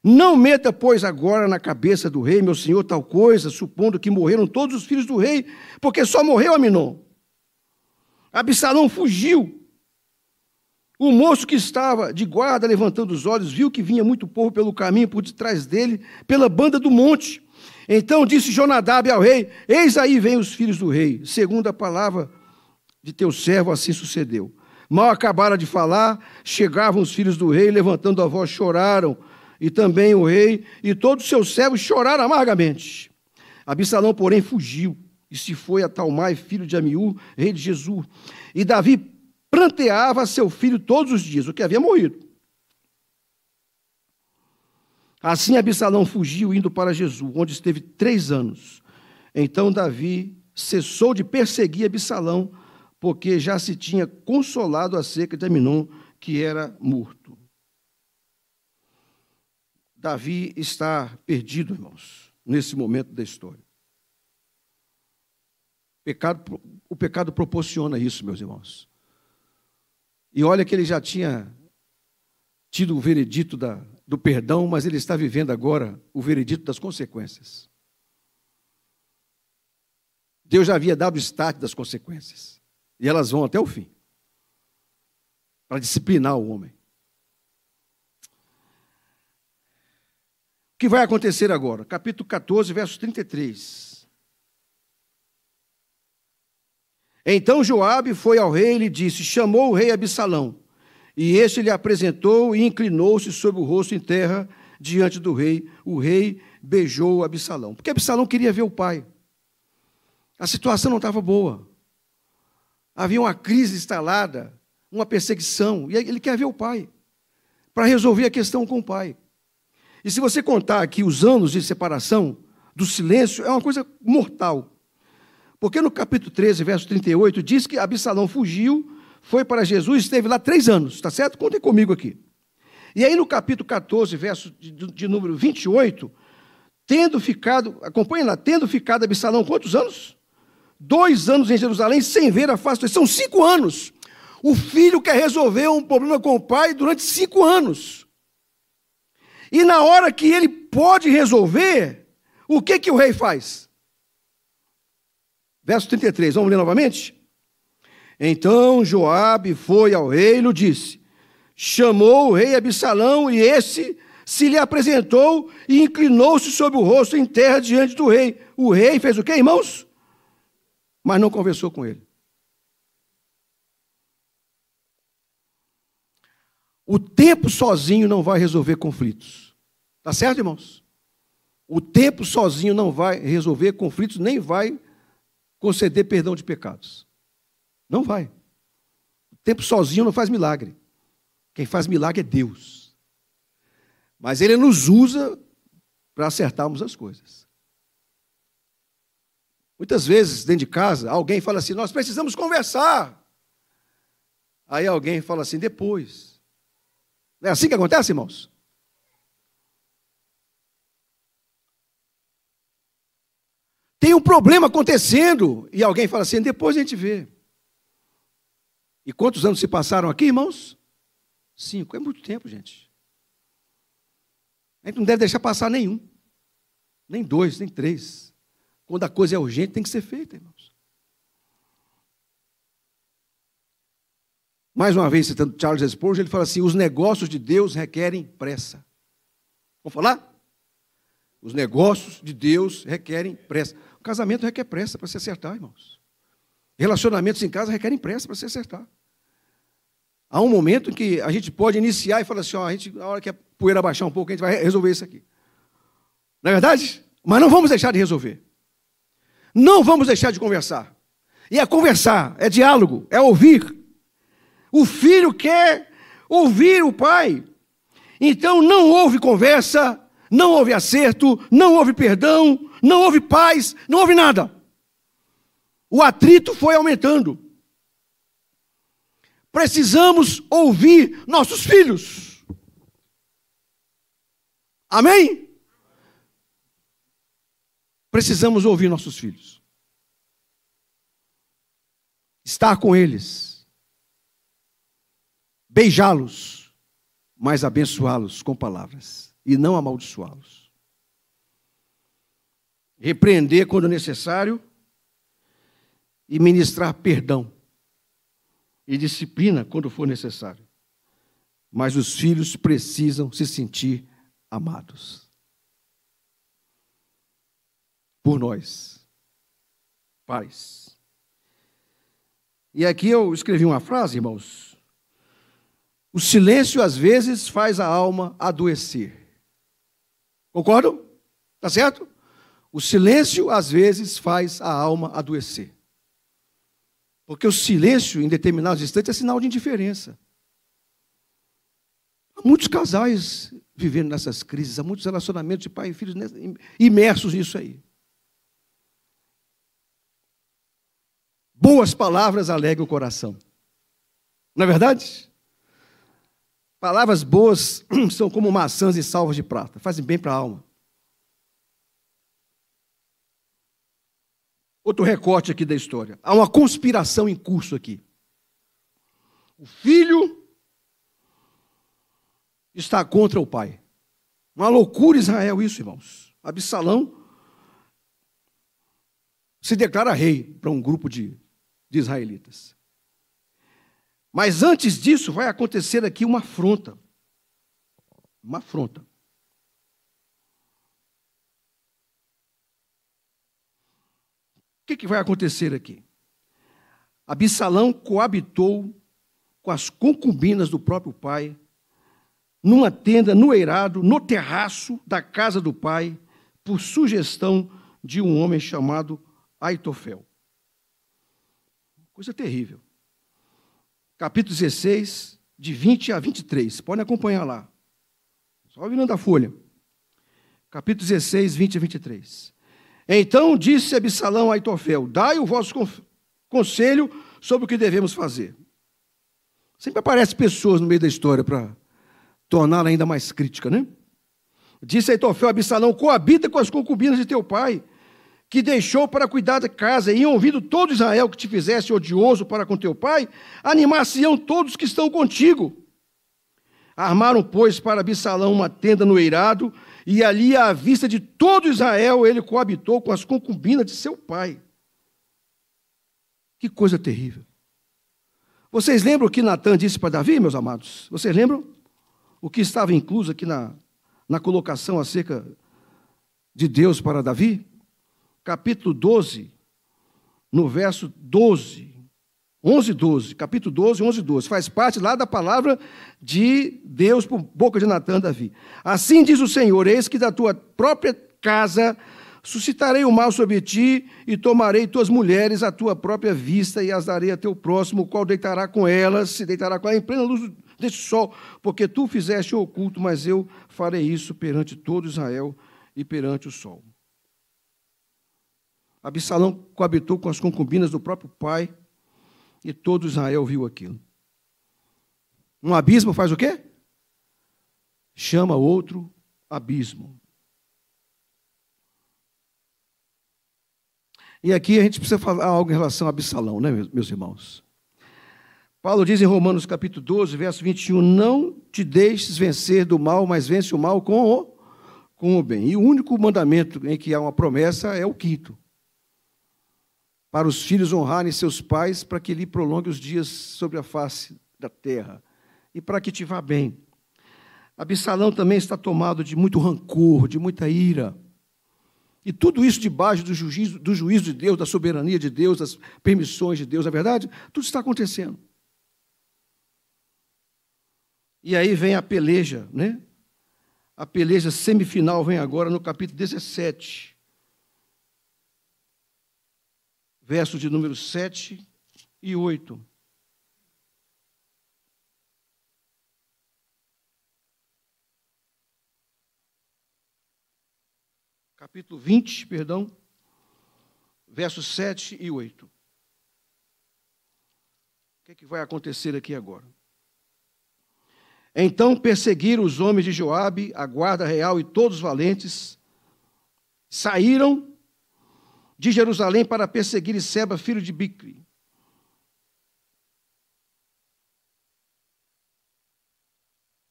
Não meta, pois, agora na cabeça do rei, meu senhor, tal coisa, supondo que morreram todos os filhos do rei, porque só morreu Aminon. Absalão fugiu. O moço que estava de guarda levantando os olhos viu que vinha muito povo pelo caminho por detrás dele, pela banda do monte. Então disse Jonadab ao rei: Eis aí vêm os filhos do rei, segundo a palavra de teu servo, assim sucedeu. Mal acabara de falar, chegavam os filhos do rei, levantando a voz, choraram, e também o rei e todos os seus servos choraram amargamente. Absalão, porém, fugiu e se foi a Talmai, filho de Amiú, rei de Jesus. E Davi pranteava seu filho todos os dias, o que havia morrido. Assim Absalão fugiu, indo para Jesus, onde esteve três anos. Então Davi cessou de perseguir Absalão, porque já se tinha consolado acerca de Aminon, que era morto. Davi está perdido, irmãos, nesse momento da história. O pecado, o pecado proporciona isso, meus irmãos. E olha que ele já tinha tido o veredito da, do perdão, mas ele está vivendo agora o veredito das consequências. Deus já havia dado o start das consequências. E elas vão até o fim para disciplinar o homem. O que vai acontecer agora? Capítulo 14, verso 33. Então Joabe foi ao rei e lhe disse: Chamou o rei Absalão e este lhe apresentou e inclinou-se sobre o rosto em terra diante do rei. O rei beijou Absalão. Porque Absalão queria ver o pai. A situação não estava boa. Havia uma crise instalada, uma perseguição. E ele quer ver o pai. Para resolver a questão com o pai. E se você contar aqui os anos de separação, do silêncio, é uma coisa mortal. Porque no capítulo 13, verso 38, diz que Absalão fugiu foi para Jesus, esteve lá três anos, está certo? Contem comigo aqui. E aí no capítulo 14, verso de, de número 28, tendo ficado, acompanha lá, tendo ficado Absalão quantos anos? Dois anos em Jerusalém, sem ver a face São cinco anos. O filho quer resolver um problema com o pai durante cinco anos. E na hora que ele pode resolver, o que, que o rei faz? Verso 33, vamos ler novamente? Então Joabe foi ao rei e lhe disse: Chamou o rei Absalão e esse se lhe apresentou e inclinou-se sobre o rosto em terra diante do rei. O rei fez o quê, irmãos? Mas não conversou com ele. O tempo sozinho não vai resolver conflitos. Tá certo, irmãos? O tempo sozinho não vai resolver conflitos, nem vai conceder perdão de pecados. Não vai. O tempo sozinho não faz milagre. Quem faz milagre é Deus. Mas Ele nos usa para acertarmos as coisas. Muitas vezes, dentro de casa, alguém fala assim: Nós precisamos conversar. Aí alguém fala assim: Depois. Não é assim que acontece, irmãos? Tem um problema acontecendo e alguém fala assim: Depois a gente vê. E quantos anos se passaram aqui, irmãos? Cinco. É muito tempo, gente. A gente não deve deixar passar nenhum. Nem dois, nem três. Quando a coisa é urgente, tem que ser feita, irmãos. Mais uma vez, citando Charles Spurgeon, ele fala assim: os negócios de Deus requerem pressa. Vamos falar? Os negócios de Deus requerem pressa. O casamento requer pressa para se acertar, irmãos. Relacionamentos em casa requerem pressa para se acertar. Há um momento que a gente pode iniciar e falar assim: ó, a, gente, na hora que a poeira baixar um pouco, a gente vai resolver isso aqui. Não é verdade? Mas não vamos deixar de resolver. Não vamos deixar de conversar. E é conversar, é diálogo, é ouvir. O filho quer ouvir o pai. Então não houve conversa, não houve acerto, não houve perdão, não houve paz, não houve nada. O atrito foi aumentando precisamos ouvir nossos filhos. Amém? Precisamos ouvir nossos filhos. Estar com eles. Beijá-los, mas abençoá-los com palavras e não amaldiçoá-los. Repreender quando necessário e ministrar perdão e disciplina quando for necessário. Mas os filhos precisam se sentir amados. Por nós, pais. E aqui eu escrevi uma frase, irmãos. O silêncio às vezes faz a alma adoecer. Concordam? Tá certo? O silêncio às vezes faz a alma adoecer. Porque o silêncio em determinados instantes é sinal de indiferença. Há muitos casais vivendo nessas crises, há muitos relacionamentos de pai e filhos imersos nisso aí. Boas palavras alegram o coração. Não é verdade? Palavras boas são como maçãs e salvas de prata, fazem bem para a alma. Outro recorte aqui da história. Há uma conspiração em curso aqui. O filho está contra o pai. Uma loucura Israel isso, irmãos. Absalão se declara rei para um grupo de, de israelitas. Mas antes disso, vai acontecer aqui uma afronta. Uma afronta. que, que vai acontecer aqui? Absalão coabitou com as concubinas do próprio pai, numa tenda, no eirado, no terraço da casa do pai, por sugestão de um homem chamado Aitofel. Coisa terrível. Capítulo 16, de 20 a 23. Pode acompanhar lá. Só virando a folha. Capítulo 16, 20 a 23. Então disse Absalão a Aitofel: Dai o vosso conselho sobre o que devemos fazer. Sempre aparecem pessoas no meio da história para torná-la ainda mais crítica, né? Disse Aitofel a Absalão: Coabita com as concubinas de teu pai, que deixou para cuidar da casa, e ouvindo todo Israel que te fizesse odioso para com teu pai, animar-se-ão todos que estão contigo. Armaram, pois, para Absalão uma tenda no eirado, e ali, à vista de todo Israel, ele coabitou com as concubinas de seu pai. Que coisa terrível. Vocês lembram o que Natan disse para Davi, meus amados? Vocês lembram? O que estava incluso aqui na, na colocação acerca de Deus para Davi? Capítulo 12, no verso 12. 11 e 12, capítulo 12, 11 e 12. Faz parte lá da palavra de Deus por boca de Natan Davi. Assim diz o Senhor: Eis que da tua própria casa suscitarei o mal sobre ti e tomarei tuas mulheres à tua própria vista e as darei a teu próximo, o qual deitará com elas, se deitará com elas em plena luz deste sol, porque tu fizeste o oculto, mas eu farei isso perante todo Israel e perante o sol. Absalão coabitou com as concubinas do próprio pai e todo Israel viu aquilo. Um abismo faz o quê? Chama outro abismo. E aqui a gente precisa falar algo em relação a Absalão, né, meus irmãos? Paulo diz em Romanos capítulo 12, verso 21, não te deixes vencer do mal, mas vence o mal com o, com o bem. E o único mandamento em que há uma promessa é o quinto para os filhos honrarem seus pais, para que lhe prolongue os dias sobre a face da terra e para que te vá bem. Absalão também está tomado de muito rancor, de muita ira. E tudo isso debaixo do juízo, do juízo de Deus, da soberania de Deus, das permissões de Deus, na é verdade, tudo está acontecendo. E aí vem a peleja, né? A peleja semifinal vem agora no capítulo 17. verso de número 7 e 8. Capítulo 20, perdão, versos 7 e 8. O que, é que vai acontecer aqui agora? Então perseguiram os homens de Joabe, a guarda real e todos os valentes, saíram de Jerusalém para perseguir Seba, filho de Bicri.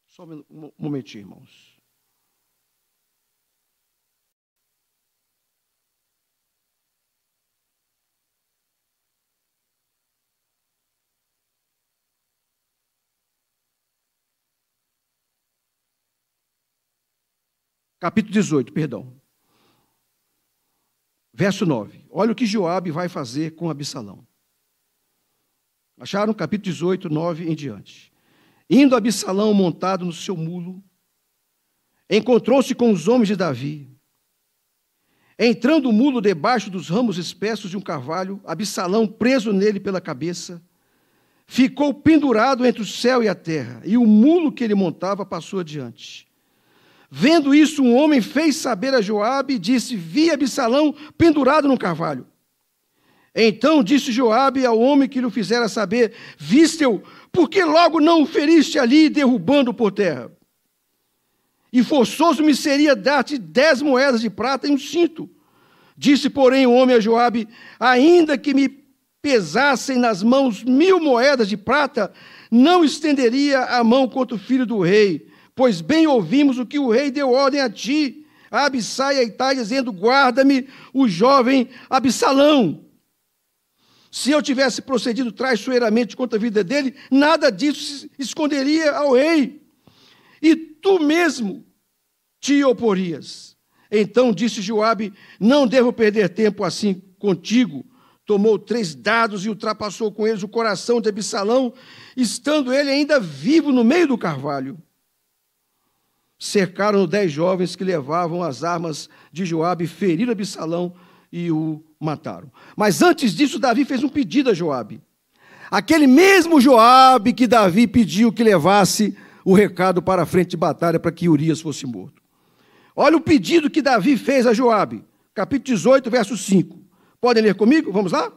Só um momentinho, irmãos. Capítulo 18, perdão. Verso 9. Olha o que Joabe vai fazer com Absalão. Acharam? Capítulo 18, 9 em diante. Indo Absalão montado no seu mulo, encontrou-se com os homens de Davi. Entrando o mulo debaixo dos ramos espessos de um carvalho, Absalão, preso nele pela cabeça, ficou pendurado entre o céu e a terra, e o mulo que ele montava passou adiante. Vendo isso, um homem fez saber a Joabe e disse: Vi Absalão pendurado num carvalho. Então disse Joabe ao homem que lhe fizera saber: Viste-o, por que logo não o feriste ali, derrubando por terra? E forçoso me seria dar-te dez moedas de prata e um cinto. Disse, porém, o homem a Joabe: Ainda que me pesassem nas mãos mil moedas de prata, não estenderia a mão contra o filho do rei Pois bem ouvimos o que o rei deu ordem a ti, a Abissai e a Itai, dizendo: Guarda-me o jovem Absalão. Se eu tivesse procedido traiçoeiramente contra a vida dele, nada disso esconderia ao rei. E tu mesmo te oporias. Então disse Joabe: Não devo perder tempo assim contigo. Tomou três dados e ultrapassou com eles o coração de Absalão, estando ele ainda vivo no meio do carvalho cercaram dez jovens que levavam as armas de Joabe, feriram Absalão e o mataram. Mas antes disso, Davi fez um pedido a Joabe. Aquele mesmo Joabe que Davi pediu que levasse o recado para a frente de batalha para que Urias fosse morto. Olha o pedido que Davi fez a Joabe, capítulo 18, verso 5. Podem ler comigo? Vamos lá?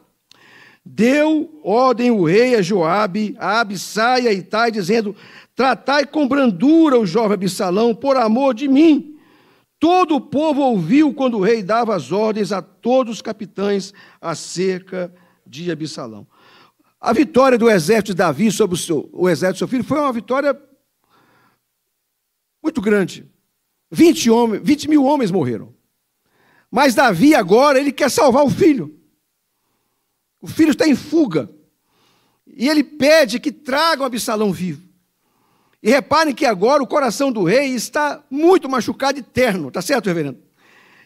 Deu ordem o rei a Joabe, a Abissai e a Itai, dizendo: Tratai com brandura o jovem Absalão, por amor de mim. Todo o povo ouviu quando o rei dava as ordens a todos os capitães acerca de Absalão. A vitória do exército de Davi sobre o, seu, o exército do seu filho foi uma vitória muito grande. 20, homens, 20 mil homens morreram. Mas Davi agora, ele quer salvar o filho. O filho está em fuga. E ele pede que tragam Absalão vivo. E reparem que agora o coração do rei está muito machucado e terno, tá certo, reverendo?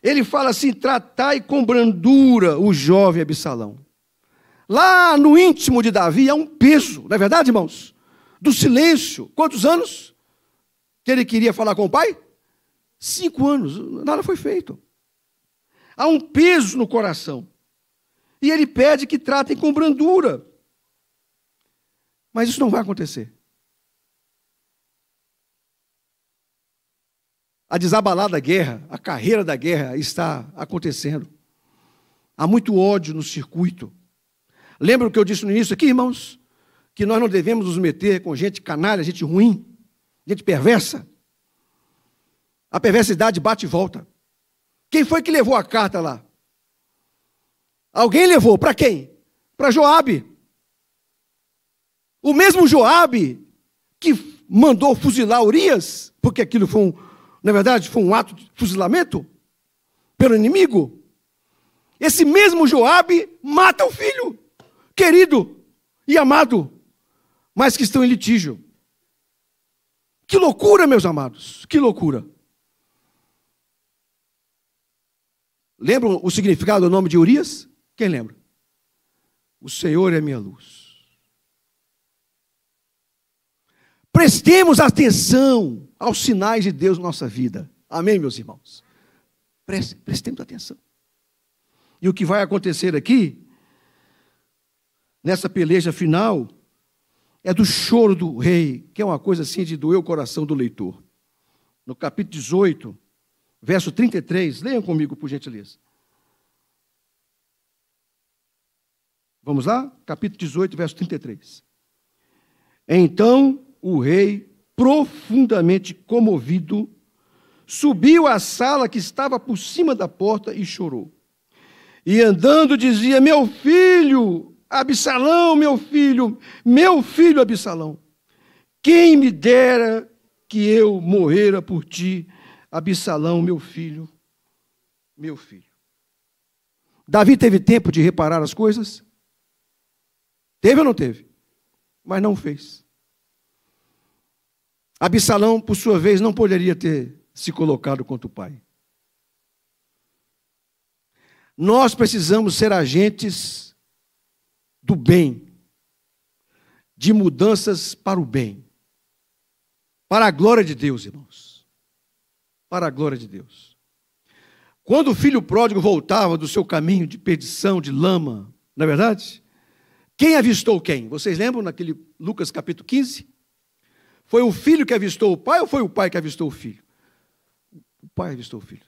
Ele fala assim: tratai com brandura o jovem Absalão. Lá no íntimo de Davi há um peso, não é verdade, irmãos? Do silêncio. Quantos anos que ele queria falar com o pai? Cinco anos, nada foi feito. Há um peso no coração. E ele pede que tratem com brandura. Mas isso não vai acontecer. A desabalada da guerra, a carreira da guerra está acontecendo. Há muito ódio no circuito. Lembra o que eu disse no início aqui, irmãos? Que nós não devemos nos meter com gente canalha, gente ruim, gente perversa. A perversidade bate e volta. Quem foi que levou a carta lá? Alguém levou. Para quem? Para Joabe. O mesmo Joabe que mandou fuzilar Urias, porque aquilo foi um, na é verdade, foi um ato de fuzilamento pelo inimigo. Esse mesmo Joabe mata o filho, querido e amado, mas que estão em litígio. Que loucura, meus amados, que loucura. Lembram o significado do nome de Urias? Quem lembra? O Senhor é minha luz. Prestemos atenção aos sinais de Deus na nossa vida. Amém, meus irmãos? Preste, muita atenção. E o que vai acontecer aqui, nessa peleja final, é do choro do rei, que é uma coisa assim de doer o coração do leitor. No capítulo 18, verso 33, leiam comigo, por gentileza. Vamos lá? Capítulo 18, verso 33. Então o rei profundamente comovido, subiu à sala que estava por cima da porta e chorou. E andando dizia: Meu filho, Absalão, meu filho, meu filho Absalão, quem me dera que eu morrera por ti, Absalão, meu filho, meu filho. Davi teve tempo de reparar as coisas? Teve ou não teve? Mas não fez. Absalão, por sua vez, não poderia ter se colocado contra o pai. Nós precisamos ser agentes do bem, de mudanças para o bem, para a glória de Deus, irmãos. Para a glória de Deus. Quando o filho pródigo voltava do seu caminho de perdição, de lama, na é verdade? Quem avistou quem? Vocês lembram naquele Lucas capítulo 15? Foi o filho que avistou o pai ou foi o pai que avistou o filho? O pai avistou o filho.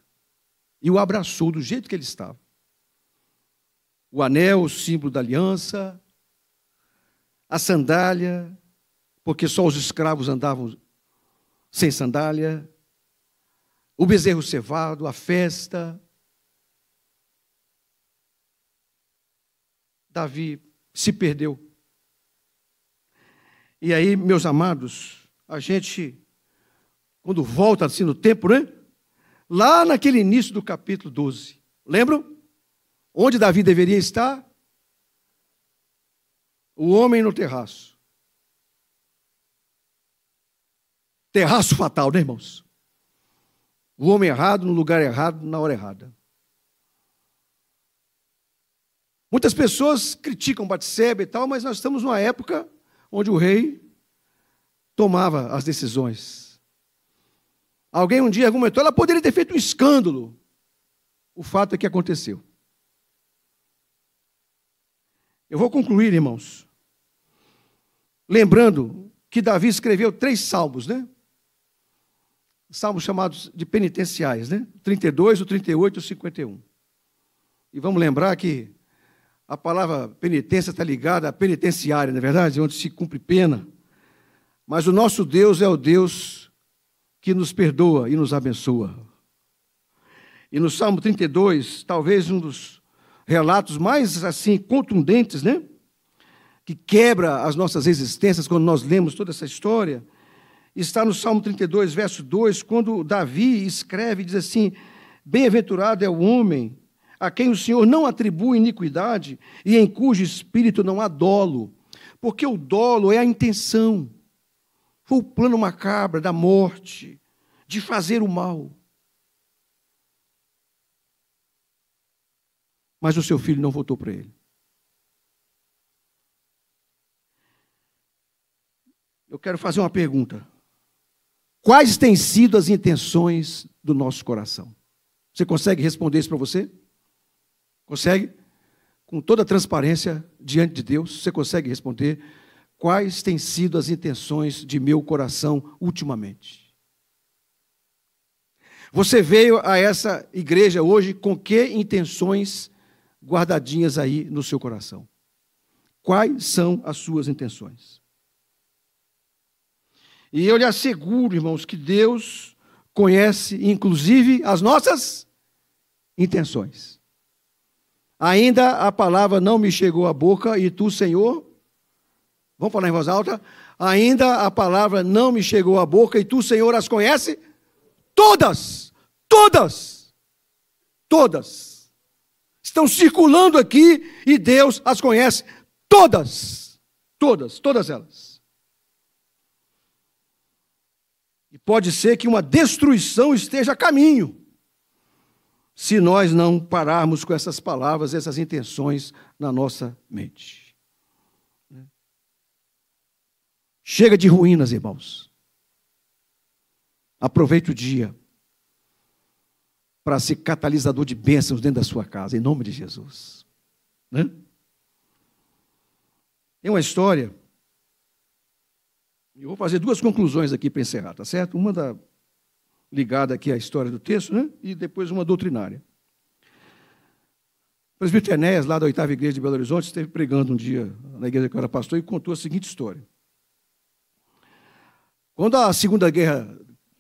E o abraçou do jeito que ele estava. O anel, o símbolo da aliança, a sandália, porque só os escravos andavam sem sandália, o bezerro cevado, a festa. Davi se perdeu. E aí, meus amados, a gente, quando volta assim no tempo, né? Lá naquele início do capítulo 12. Lembram? Onde Davi deveria estar? O homem no terraço. Terraço fatal, né, irmãos? O homem errado, no lugar errado, na hora errada. Muitas pessoas criticam Batseba e tal, mas nós estamos numa época onde o rei tomava as decisões. Alguém um dia argumentou, ela poderia ter feito um escândalo. O fato é que aconteceu. Eu vou concluir, irmãos. Lembrando que Davi escreveu três salmos, né? Salmos chamados de penitenciais, né? 32, o 38 e o 51. E vamos lembrar que a palavra penitência está ligada à penitenciária, não é verdade? Onde se cumpre pena. Mas o nosso Deus é o Deus que nos perdoa e nos abençoa. E no Salmo 32, talvez um dos relatos mais assim contundentes, né? Que quebra as nossas existências quando nós lemos toda essa história, está no Salmo 32, verso 2, quando Davi escreve e diz assim: Bem-aventurado é o homem a quem o Senhor não atribui iniquidade e em cujo espírito não há dolo, porque o dolo é a intenção. Foi o plano macabro da morte, de fazer o mal. Mas o seu filho não voltou para ele. Eu quero fazer uma pergunta. Quais têm sido as intenções do nosso coração? Você consegue responder isso para você? Consegue? Com toda a transparência diante de Deus, você consegue responder quais têm sido as intenções de meu coração ultimamente. Você veio a essa igreja hoje com que intenções guardadinhas aí no seu coração? Quais são as suas intenções? E eu lhe asseguro, irmãos, que Deus conhece inclusive as nossas intenções. Ainda a palavra não me chegou à boca e tu, Senhor, Vamos falar em voz alta? Ainda a palavra não me chegou à boca e tu, Senhor, as conhece? Todas! Todas! Todas! Estão circulando aqui e Deus as conhece todas! Todas, todas elas. E pode ser que uma destruição esteja a caminho, se nós não pararmos com essas palavras, essas intenções na nossa mente. Chega de ruínas, irmãos. Aproveite o dia para ser catalisador de bênçãos dentro da sua casa, em nome de Jesus. Né? Tem uma história. Eu vou fazer duas conclusões aqui para encerrar, tá certo? Uma da, ligada aqui à história do texto, né? e depois uma doutrinária. O presbítero Enéas, lá da oitava igreja de Belo Horizonte, esteve pregando um dia na igreja que eu era pastor e contou a seguinte história. Quando a Segunda Guerra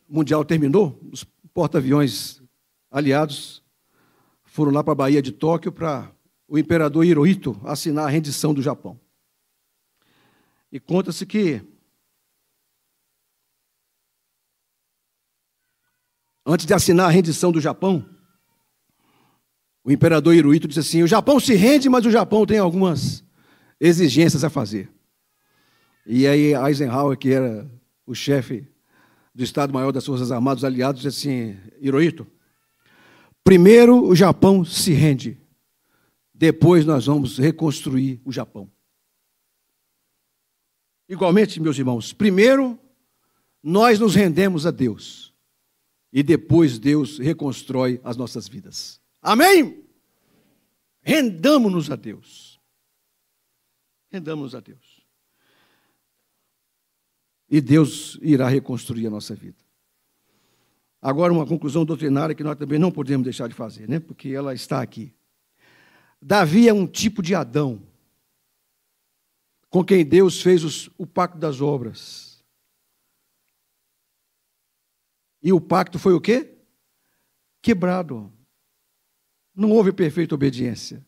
Mundial terminou, os porta-aviões aliados foram lá para a Baía de Tóquio para o imperador Hirohito assinar a rendição do Japão. E conta-se que antes de assinar a rendição do Japão, o imperador Hirohito disse assim: "O Japão se rende, mas o Japão tem algumas exigências a fazer". E aí Eisenhower, que era o chefe do Estado-Maior das Forças Armadas aliados disse assim, Hirohito, primeiro o Japão se rende, depois nós vamos reconstruir o Japão. Igualmente, meus irmãos, primeiro nós nos rendemos a Deus e depois Deus reconstrói as nossas vidas. Amém? Rendamos-nos a Deus. Rendamos-nos a Deus. E Deus irá reconstruir a nossa vida. Agora, uma conclusão doutrinária que nós também não podemos deixar de fazer, né? porque ela está aqui. Davi é um tipo de Adão, com quem Deus fez os, o pacto das obras. E o pacto foi o quê? Quebrado. Não houve perfeita obediência.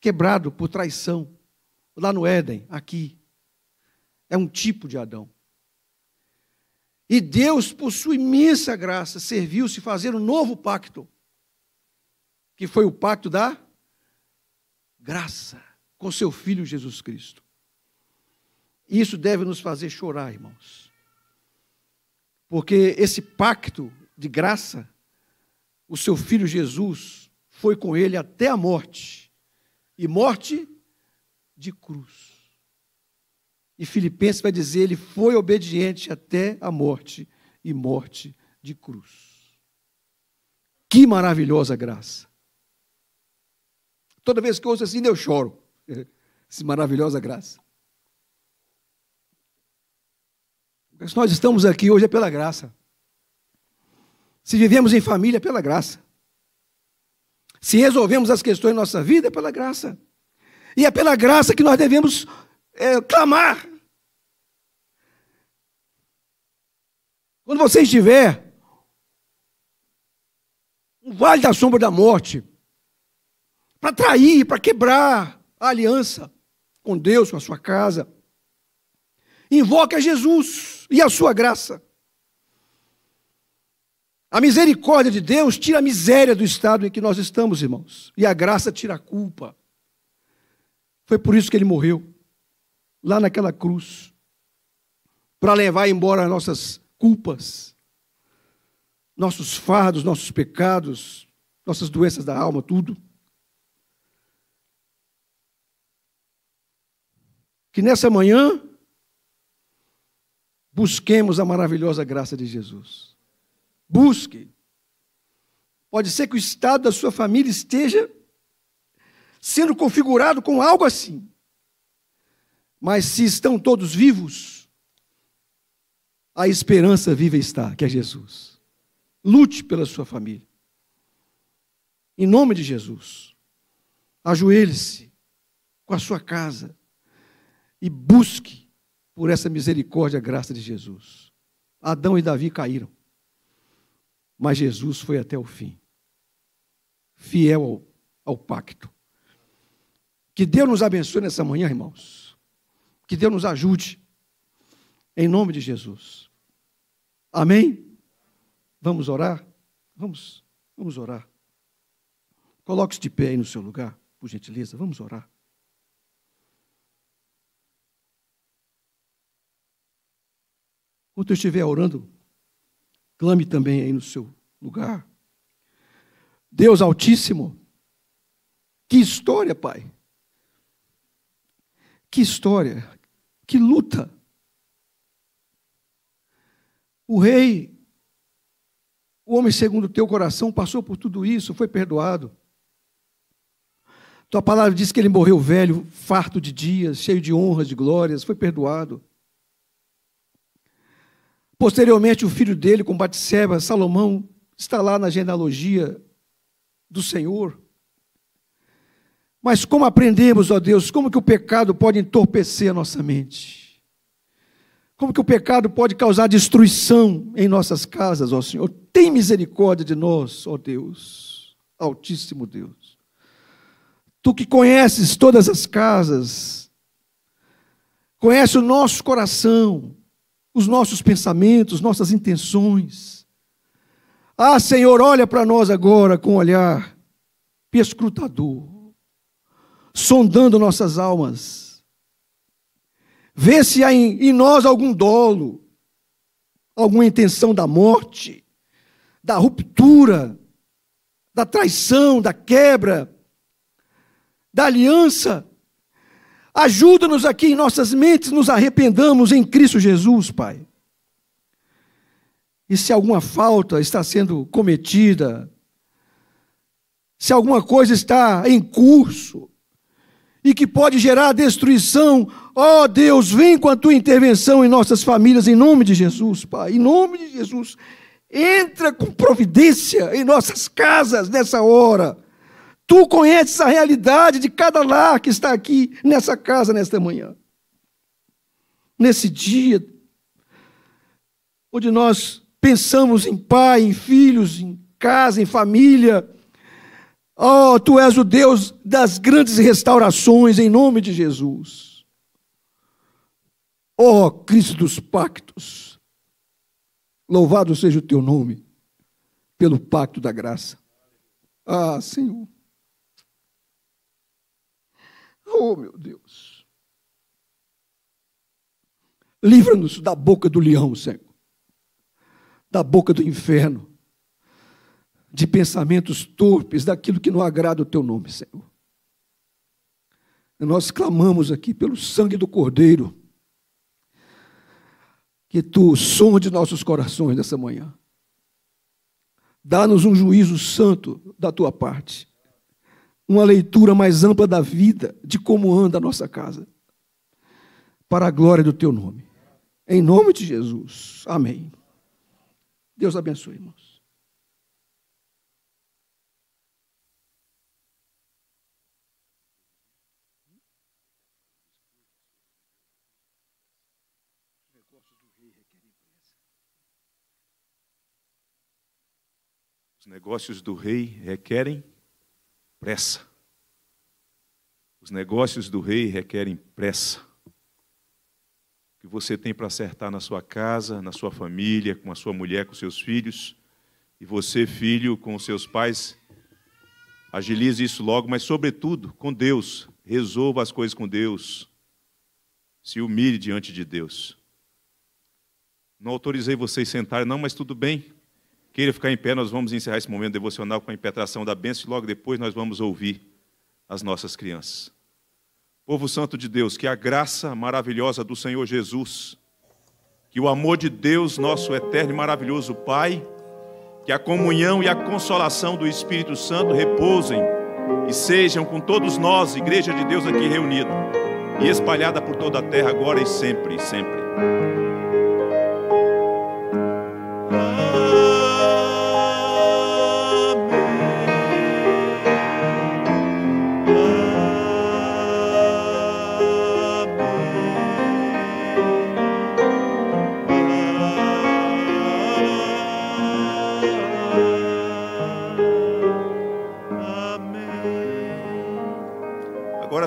Quebrado por traição. Lá no Éden, aqui é um tipo de Adão. E Deus, por sua imensa graça, serviu-se fazer um novo pacto, que foi o pacto da graça com seu Filho Jesus Cristo. Isso deve nos fazer chorar, irmãos. Porque esse pacto de graça, o seu filho Jesus foi com ele até a morte e morte de cruz. E Filipenses vai dizer: ele foi obediente até a morte e morte de cruz. Que maravilhosa graça! Toda vez que eu ouço assim, eu choro. Essa maravilhosa graça. Se nós estamos aqui hoje é pela graça. Se vivemos em família, é pela graça. Se resolvemos as questões da nossa vida, é pela graça. E é pela graça que nós devemos é, clamar. Quando você estiver um vale da sombra da morte, para trair, para quebrar a aliança com Deus, com a sua casa, invoque a Jesus e a sua graça. A misericórdia de Deus tira a miséria do estado em que nós estamos, irmãos, e a graça tira a culpa. Foi por isso que ele morreu lá naquela cruz para levar embora nossas culpas, nossos fardos, nossos pecados, nossas doenças da alma, tudo. Que nessa manhã busquemos a maravilhosa graça de Jesus. Busque. Pode ser que o estado da sua família esteja sendo configurado com algo assim. Mas se estão todos vivos, a esperança viva está, que é Jesus. Lute pela sua família. Em nome de Jesus. Ajoelhe-se com a sua casa e busque por essa misericórdia e graça de Jesus. Adão e Davi caíram, mas Jesus foi até o fim, fiel ao, ao pacto. Que Deus nos abençoe nessa manhã, irmãos. Que Deus nos ajude. Em nome de Jesus. Amém? Vamos orar? Vamos, vamos orar. Coloque-se de pé aí no seu lugar, por gentileza. Vamos orar. Quando eu estiver orando, clame também aí no seu lugar. Deus Altíssimo, que história, Pai. Que história, que luta. O rei, o homem segundo o teu coração, passou por tudo isso, foi perdoado. Tua palavra diz que ele morreu velho, farto de dias, cheio de honras, de glórias, foi perdoado. Posteriormente, o filho dele, com Batseba, Salomão, está lá na genealogia do Senhor. Mas como aprendemos, ó Deus, como que o pecado pode entorpecer a nossa mente? Como que o pecado pode causar destruição em nossas casas, ó Senhor? Tem misericórdia de nós, ó Deus, Altíssimo Deus. Tu que conheces todas as casas, conhece o nosso coração, os nossos pensamentos, nossas intenções. Ah, Senhor, olha para nós agora com um olhar perscrutador sondando nossas almas. Vê se há em, em nós algum dolo, alguma intenção da morte, da ruptura, da traição, da quebra, da aliança. Ajuda-nos aqui em nossas mentes, nos arrependamos em Cristo Jesus, Pai. E se alguma falta está sendo cometida, se alguma coisa está em curso, e que pode gerar destruição. Ó oh, Deus, vem com a tua intervenção em nossas famílias, em nome de Jesus, Pai, em nome de Jesus. Entra com providência em nossas casas nessa hora. Tu conheces a realidade de cada lar que está aqui nessa casa nesta manhã. Nesse dia, onde nós pensamos em pai, em filhos, em casa, em família, Oh, tu és o Deus das grandes restaurações em nome de Jesus. Oh, Cristo dos pactos. Louvado seja o teu nome pelo pacto da graça. Ah, Senhor. Oh, meu Deus. Livra-nos da boca do leão, Senhor. Da boca do inferno de pensamentos torpes, daquilo que não agrada o teu nome, Senhor. Nós clamamos aqui pelo sangue do Cordeiro, que tu sonde nossos corações nessa manhã. Dá-nos um juízo santo da tua parte, uma leitura mais ampla da vida, de como anda a nossa casa, para a glória do teu nome. Em nome de Jesus. Amém. Deus abençoe, irmãos. Os negócios do rei requerem pressa. Os negócios do rei requerem pressa. O que você tem para acertar na sua casa, na sua família, com a sua mulher, com seus filhos, e você, filho, com os seus pais, agilize isso logo, mas, sobretudo, com Deus. Resolva as coisas com Deus. Se humilhe diante de Deus. Não autorizei vocês sentarem, não, mas tudo bem. Queira ficar em pé, nós vamos encerrar esse momento devocional com a impetração da bênção e logo depois nós vamos ouvir as nossas crianças. Povo santo de Deus, que a graça maravilhosa do Senhor Jesus, que o amor de Deus, nosso eterno e maravilhoso Pai, que a comunhão e a consolação do Espírito Santo repousem e sejam com todos nós, Igreja de Deus aqui reunida e espalhada por toda a terra agora e sempre, e sempre.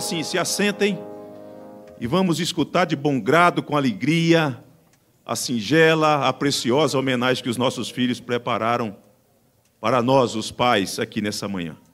assim: se assentem e vamos escutar de bom grado, com alegria, a singela, a preciosa homenagem que os nossos filhos prepararam para nós, os pais, aqui nessa manhã.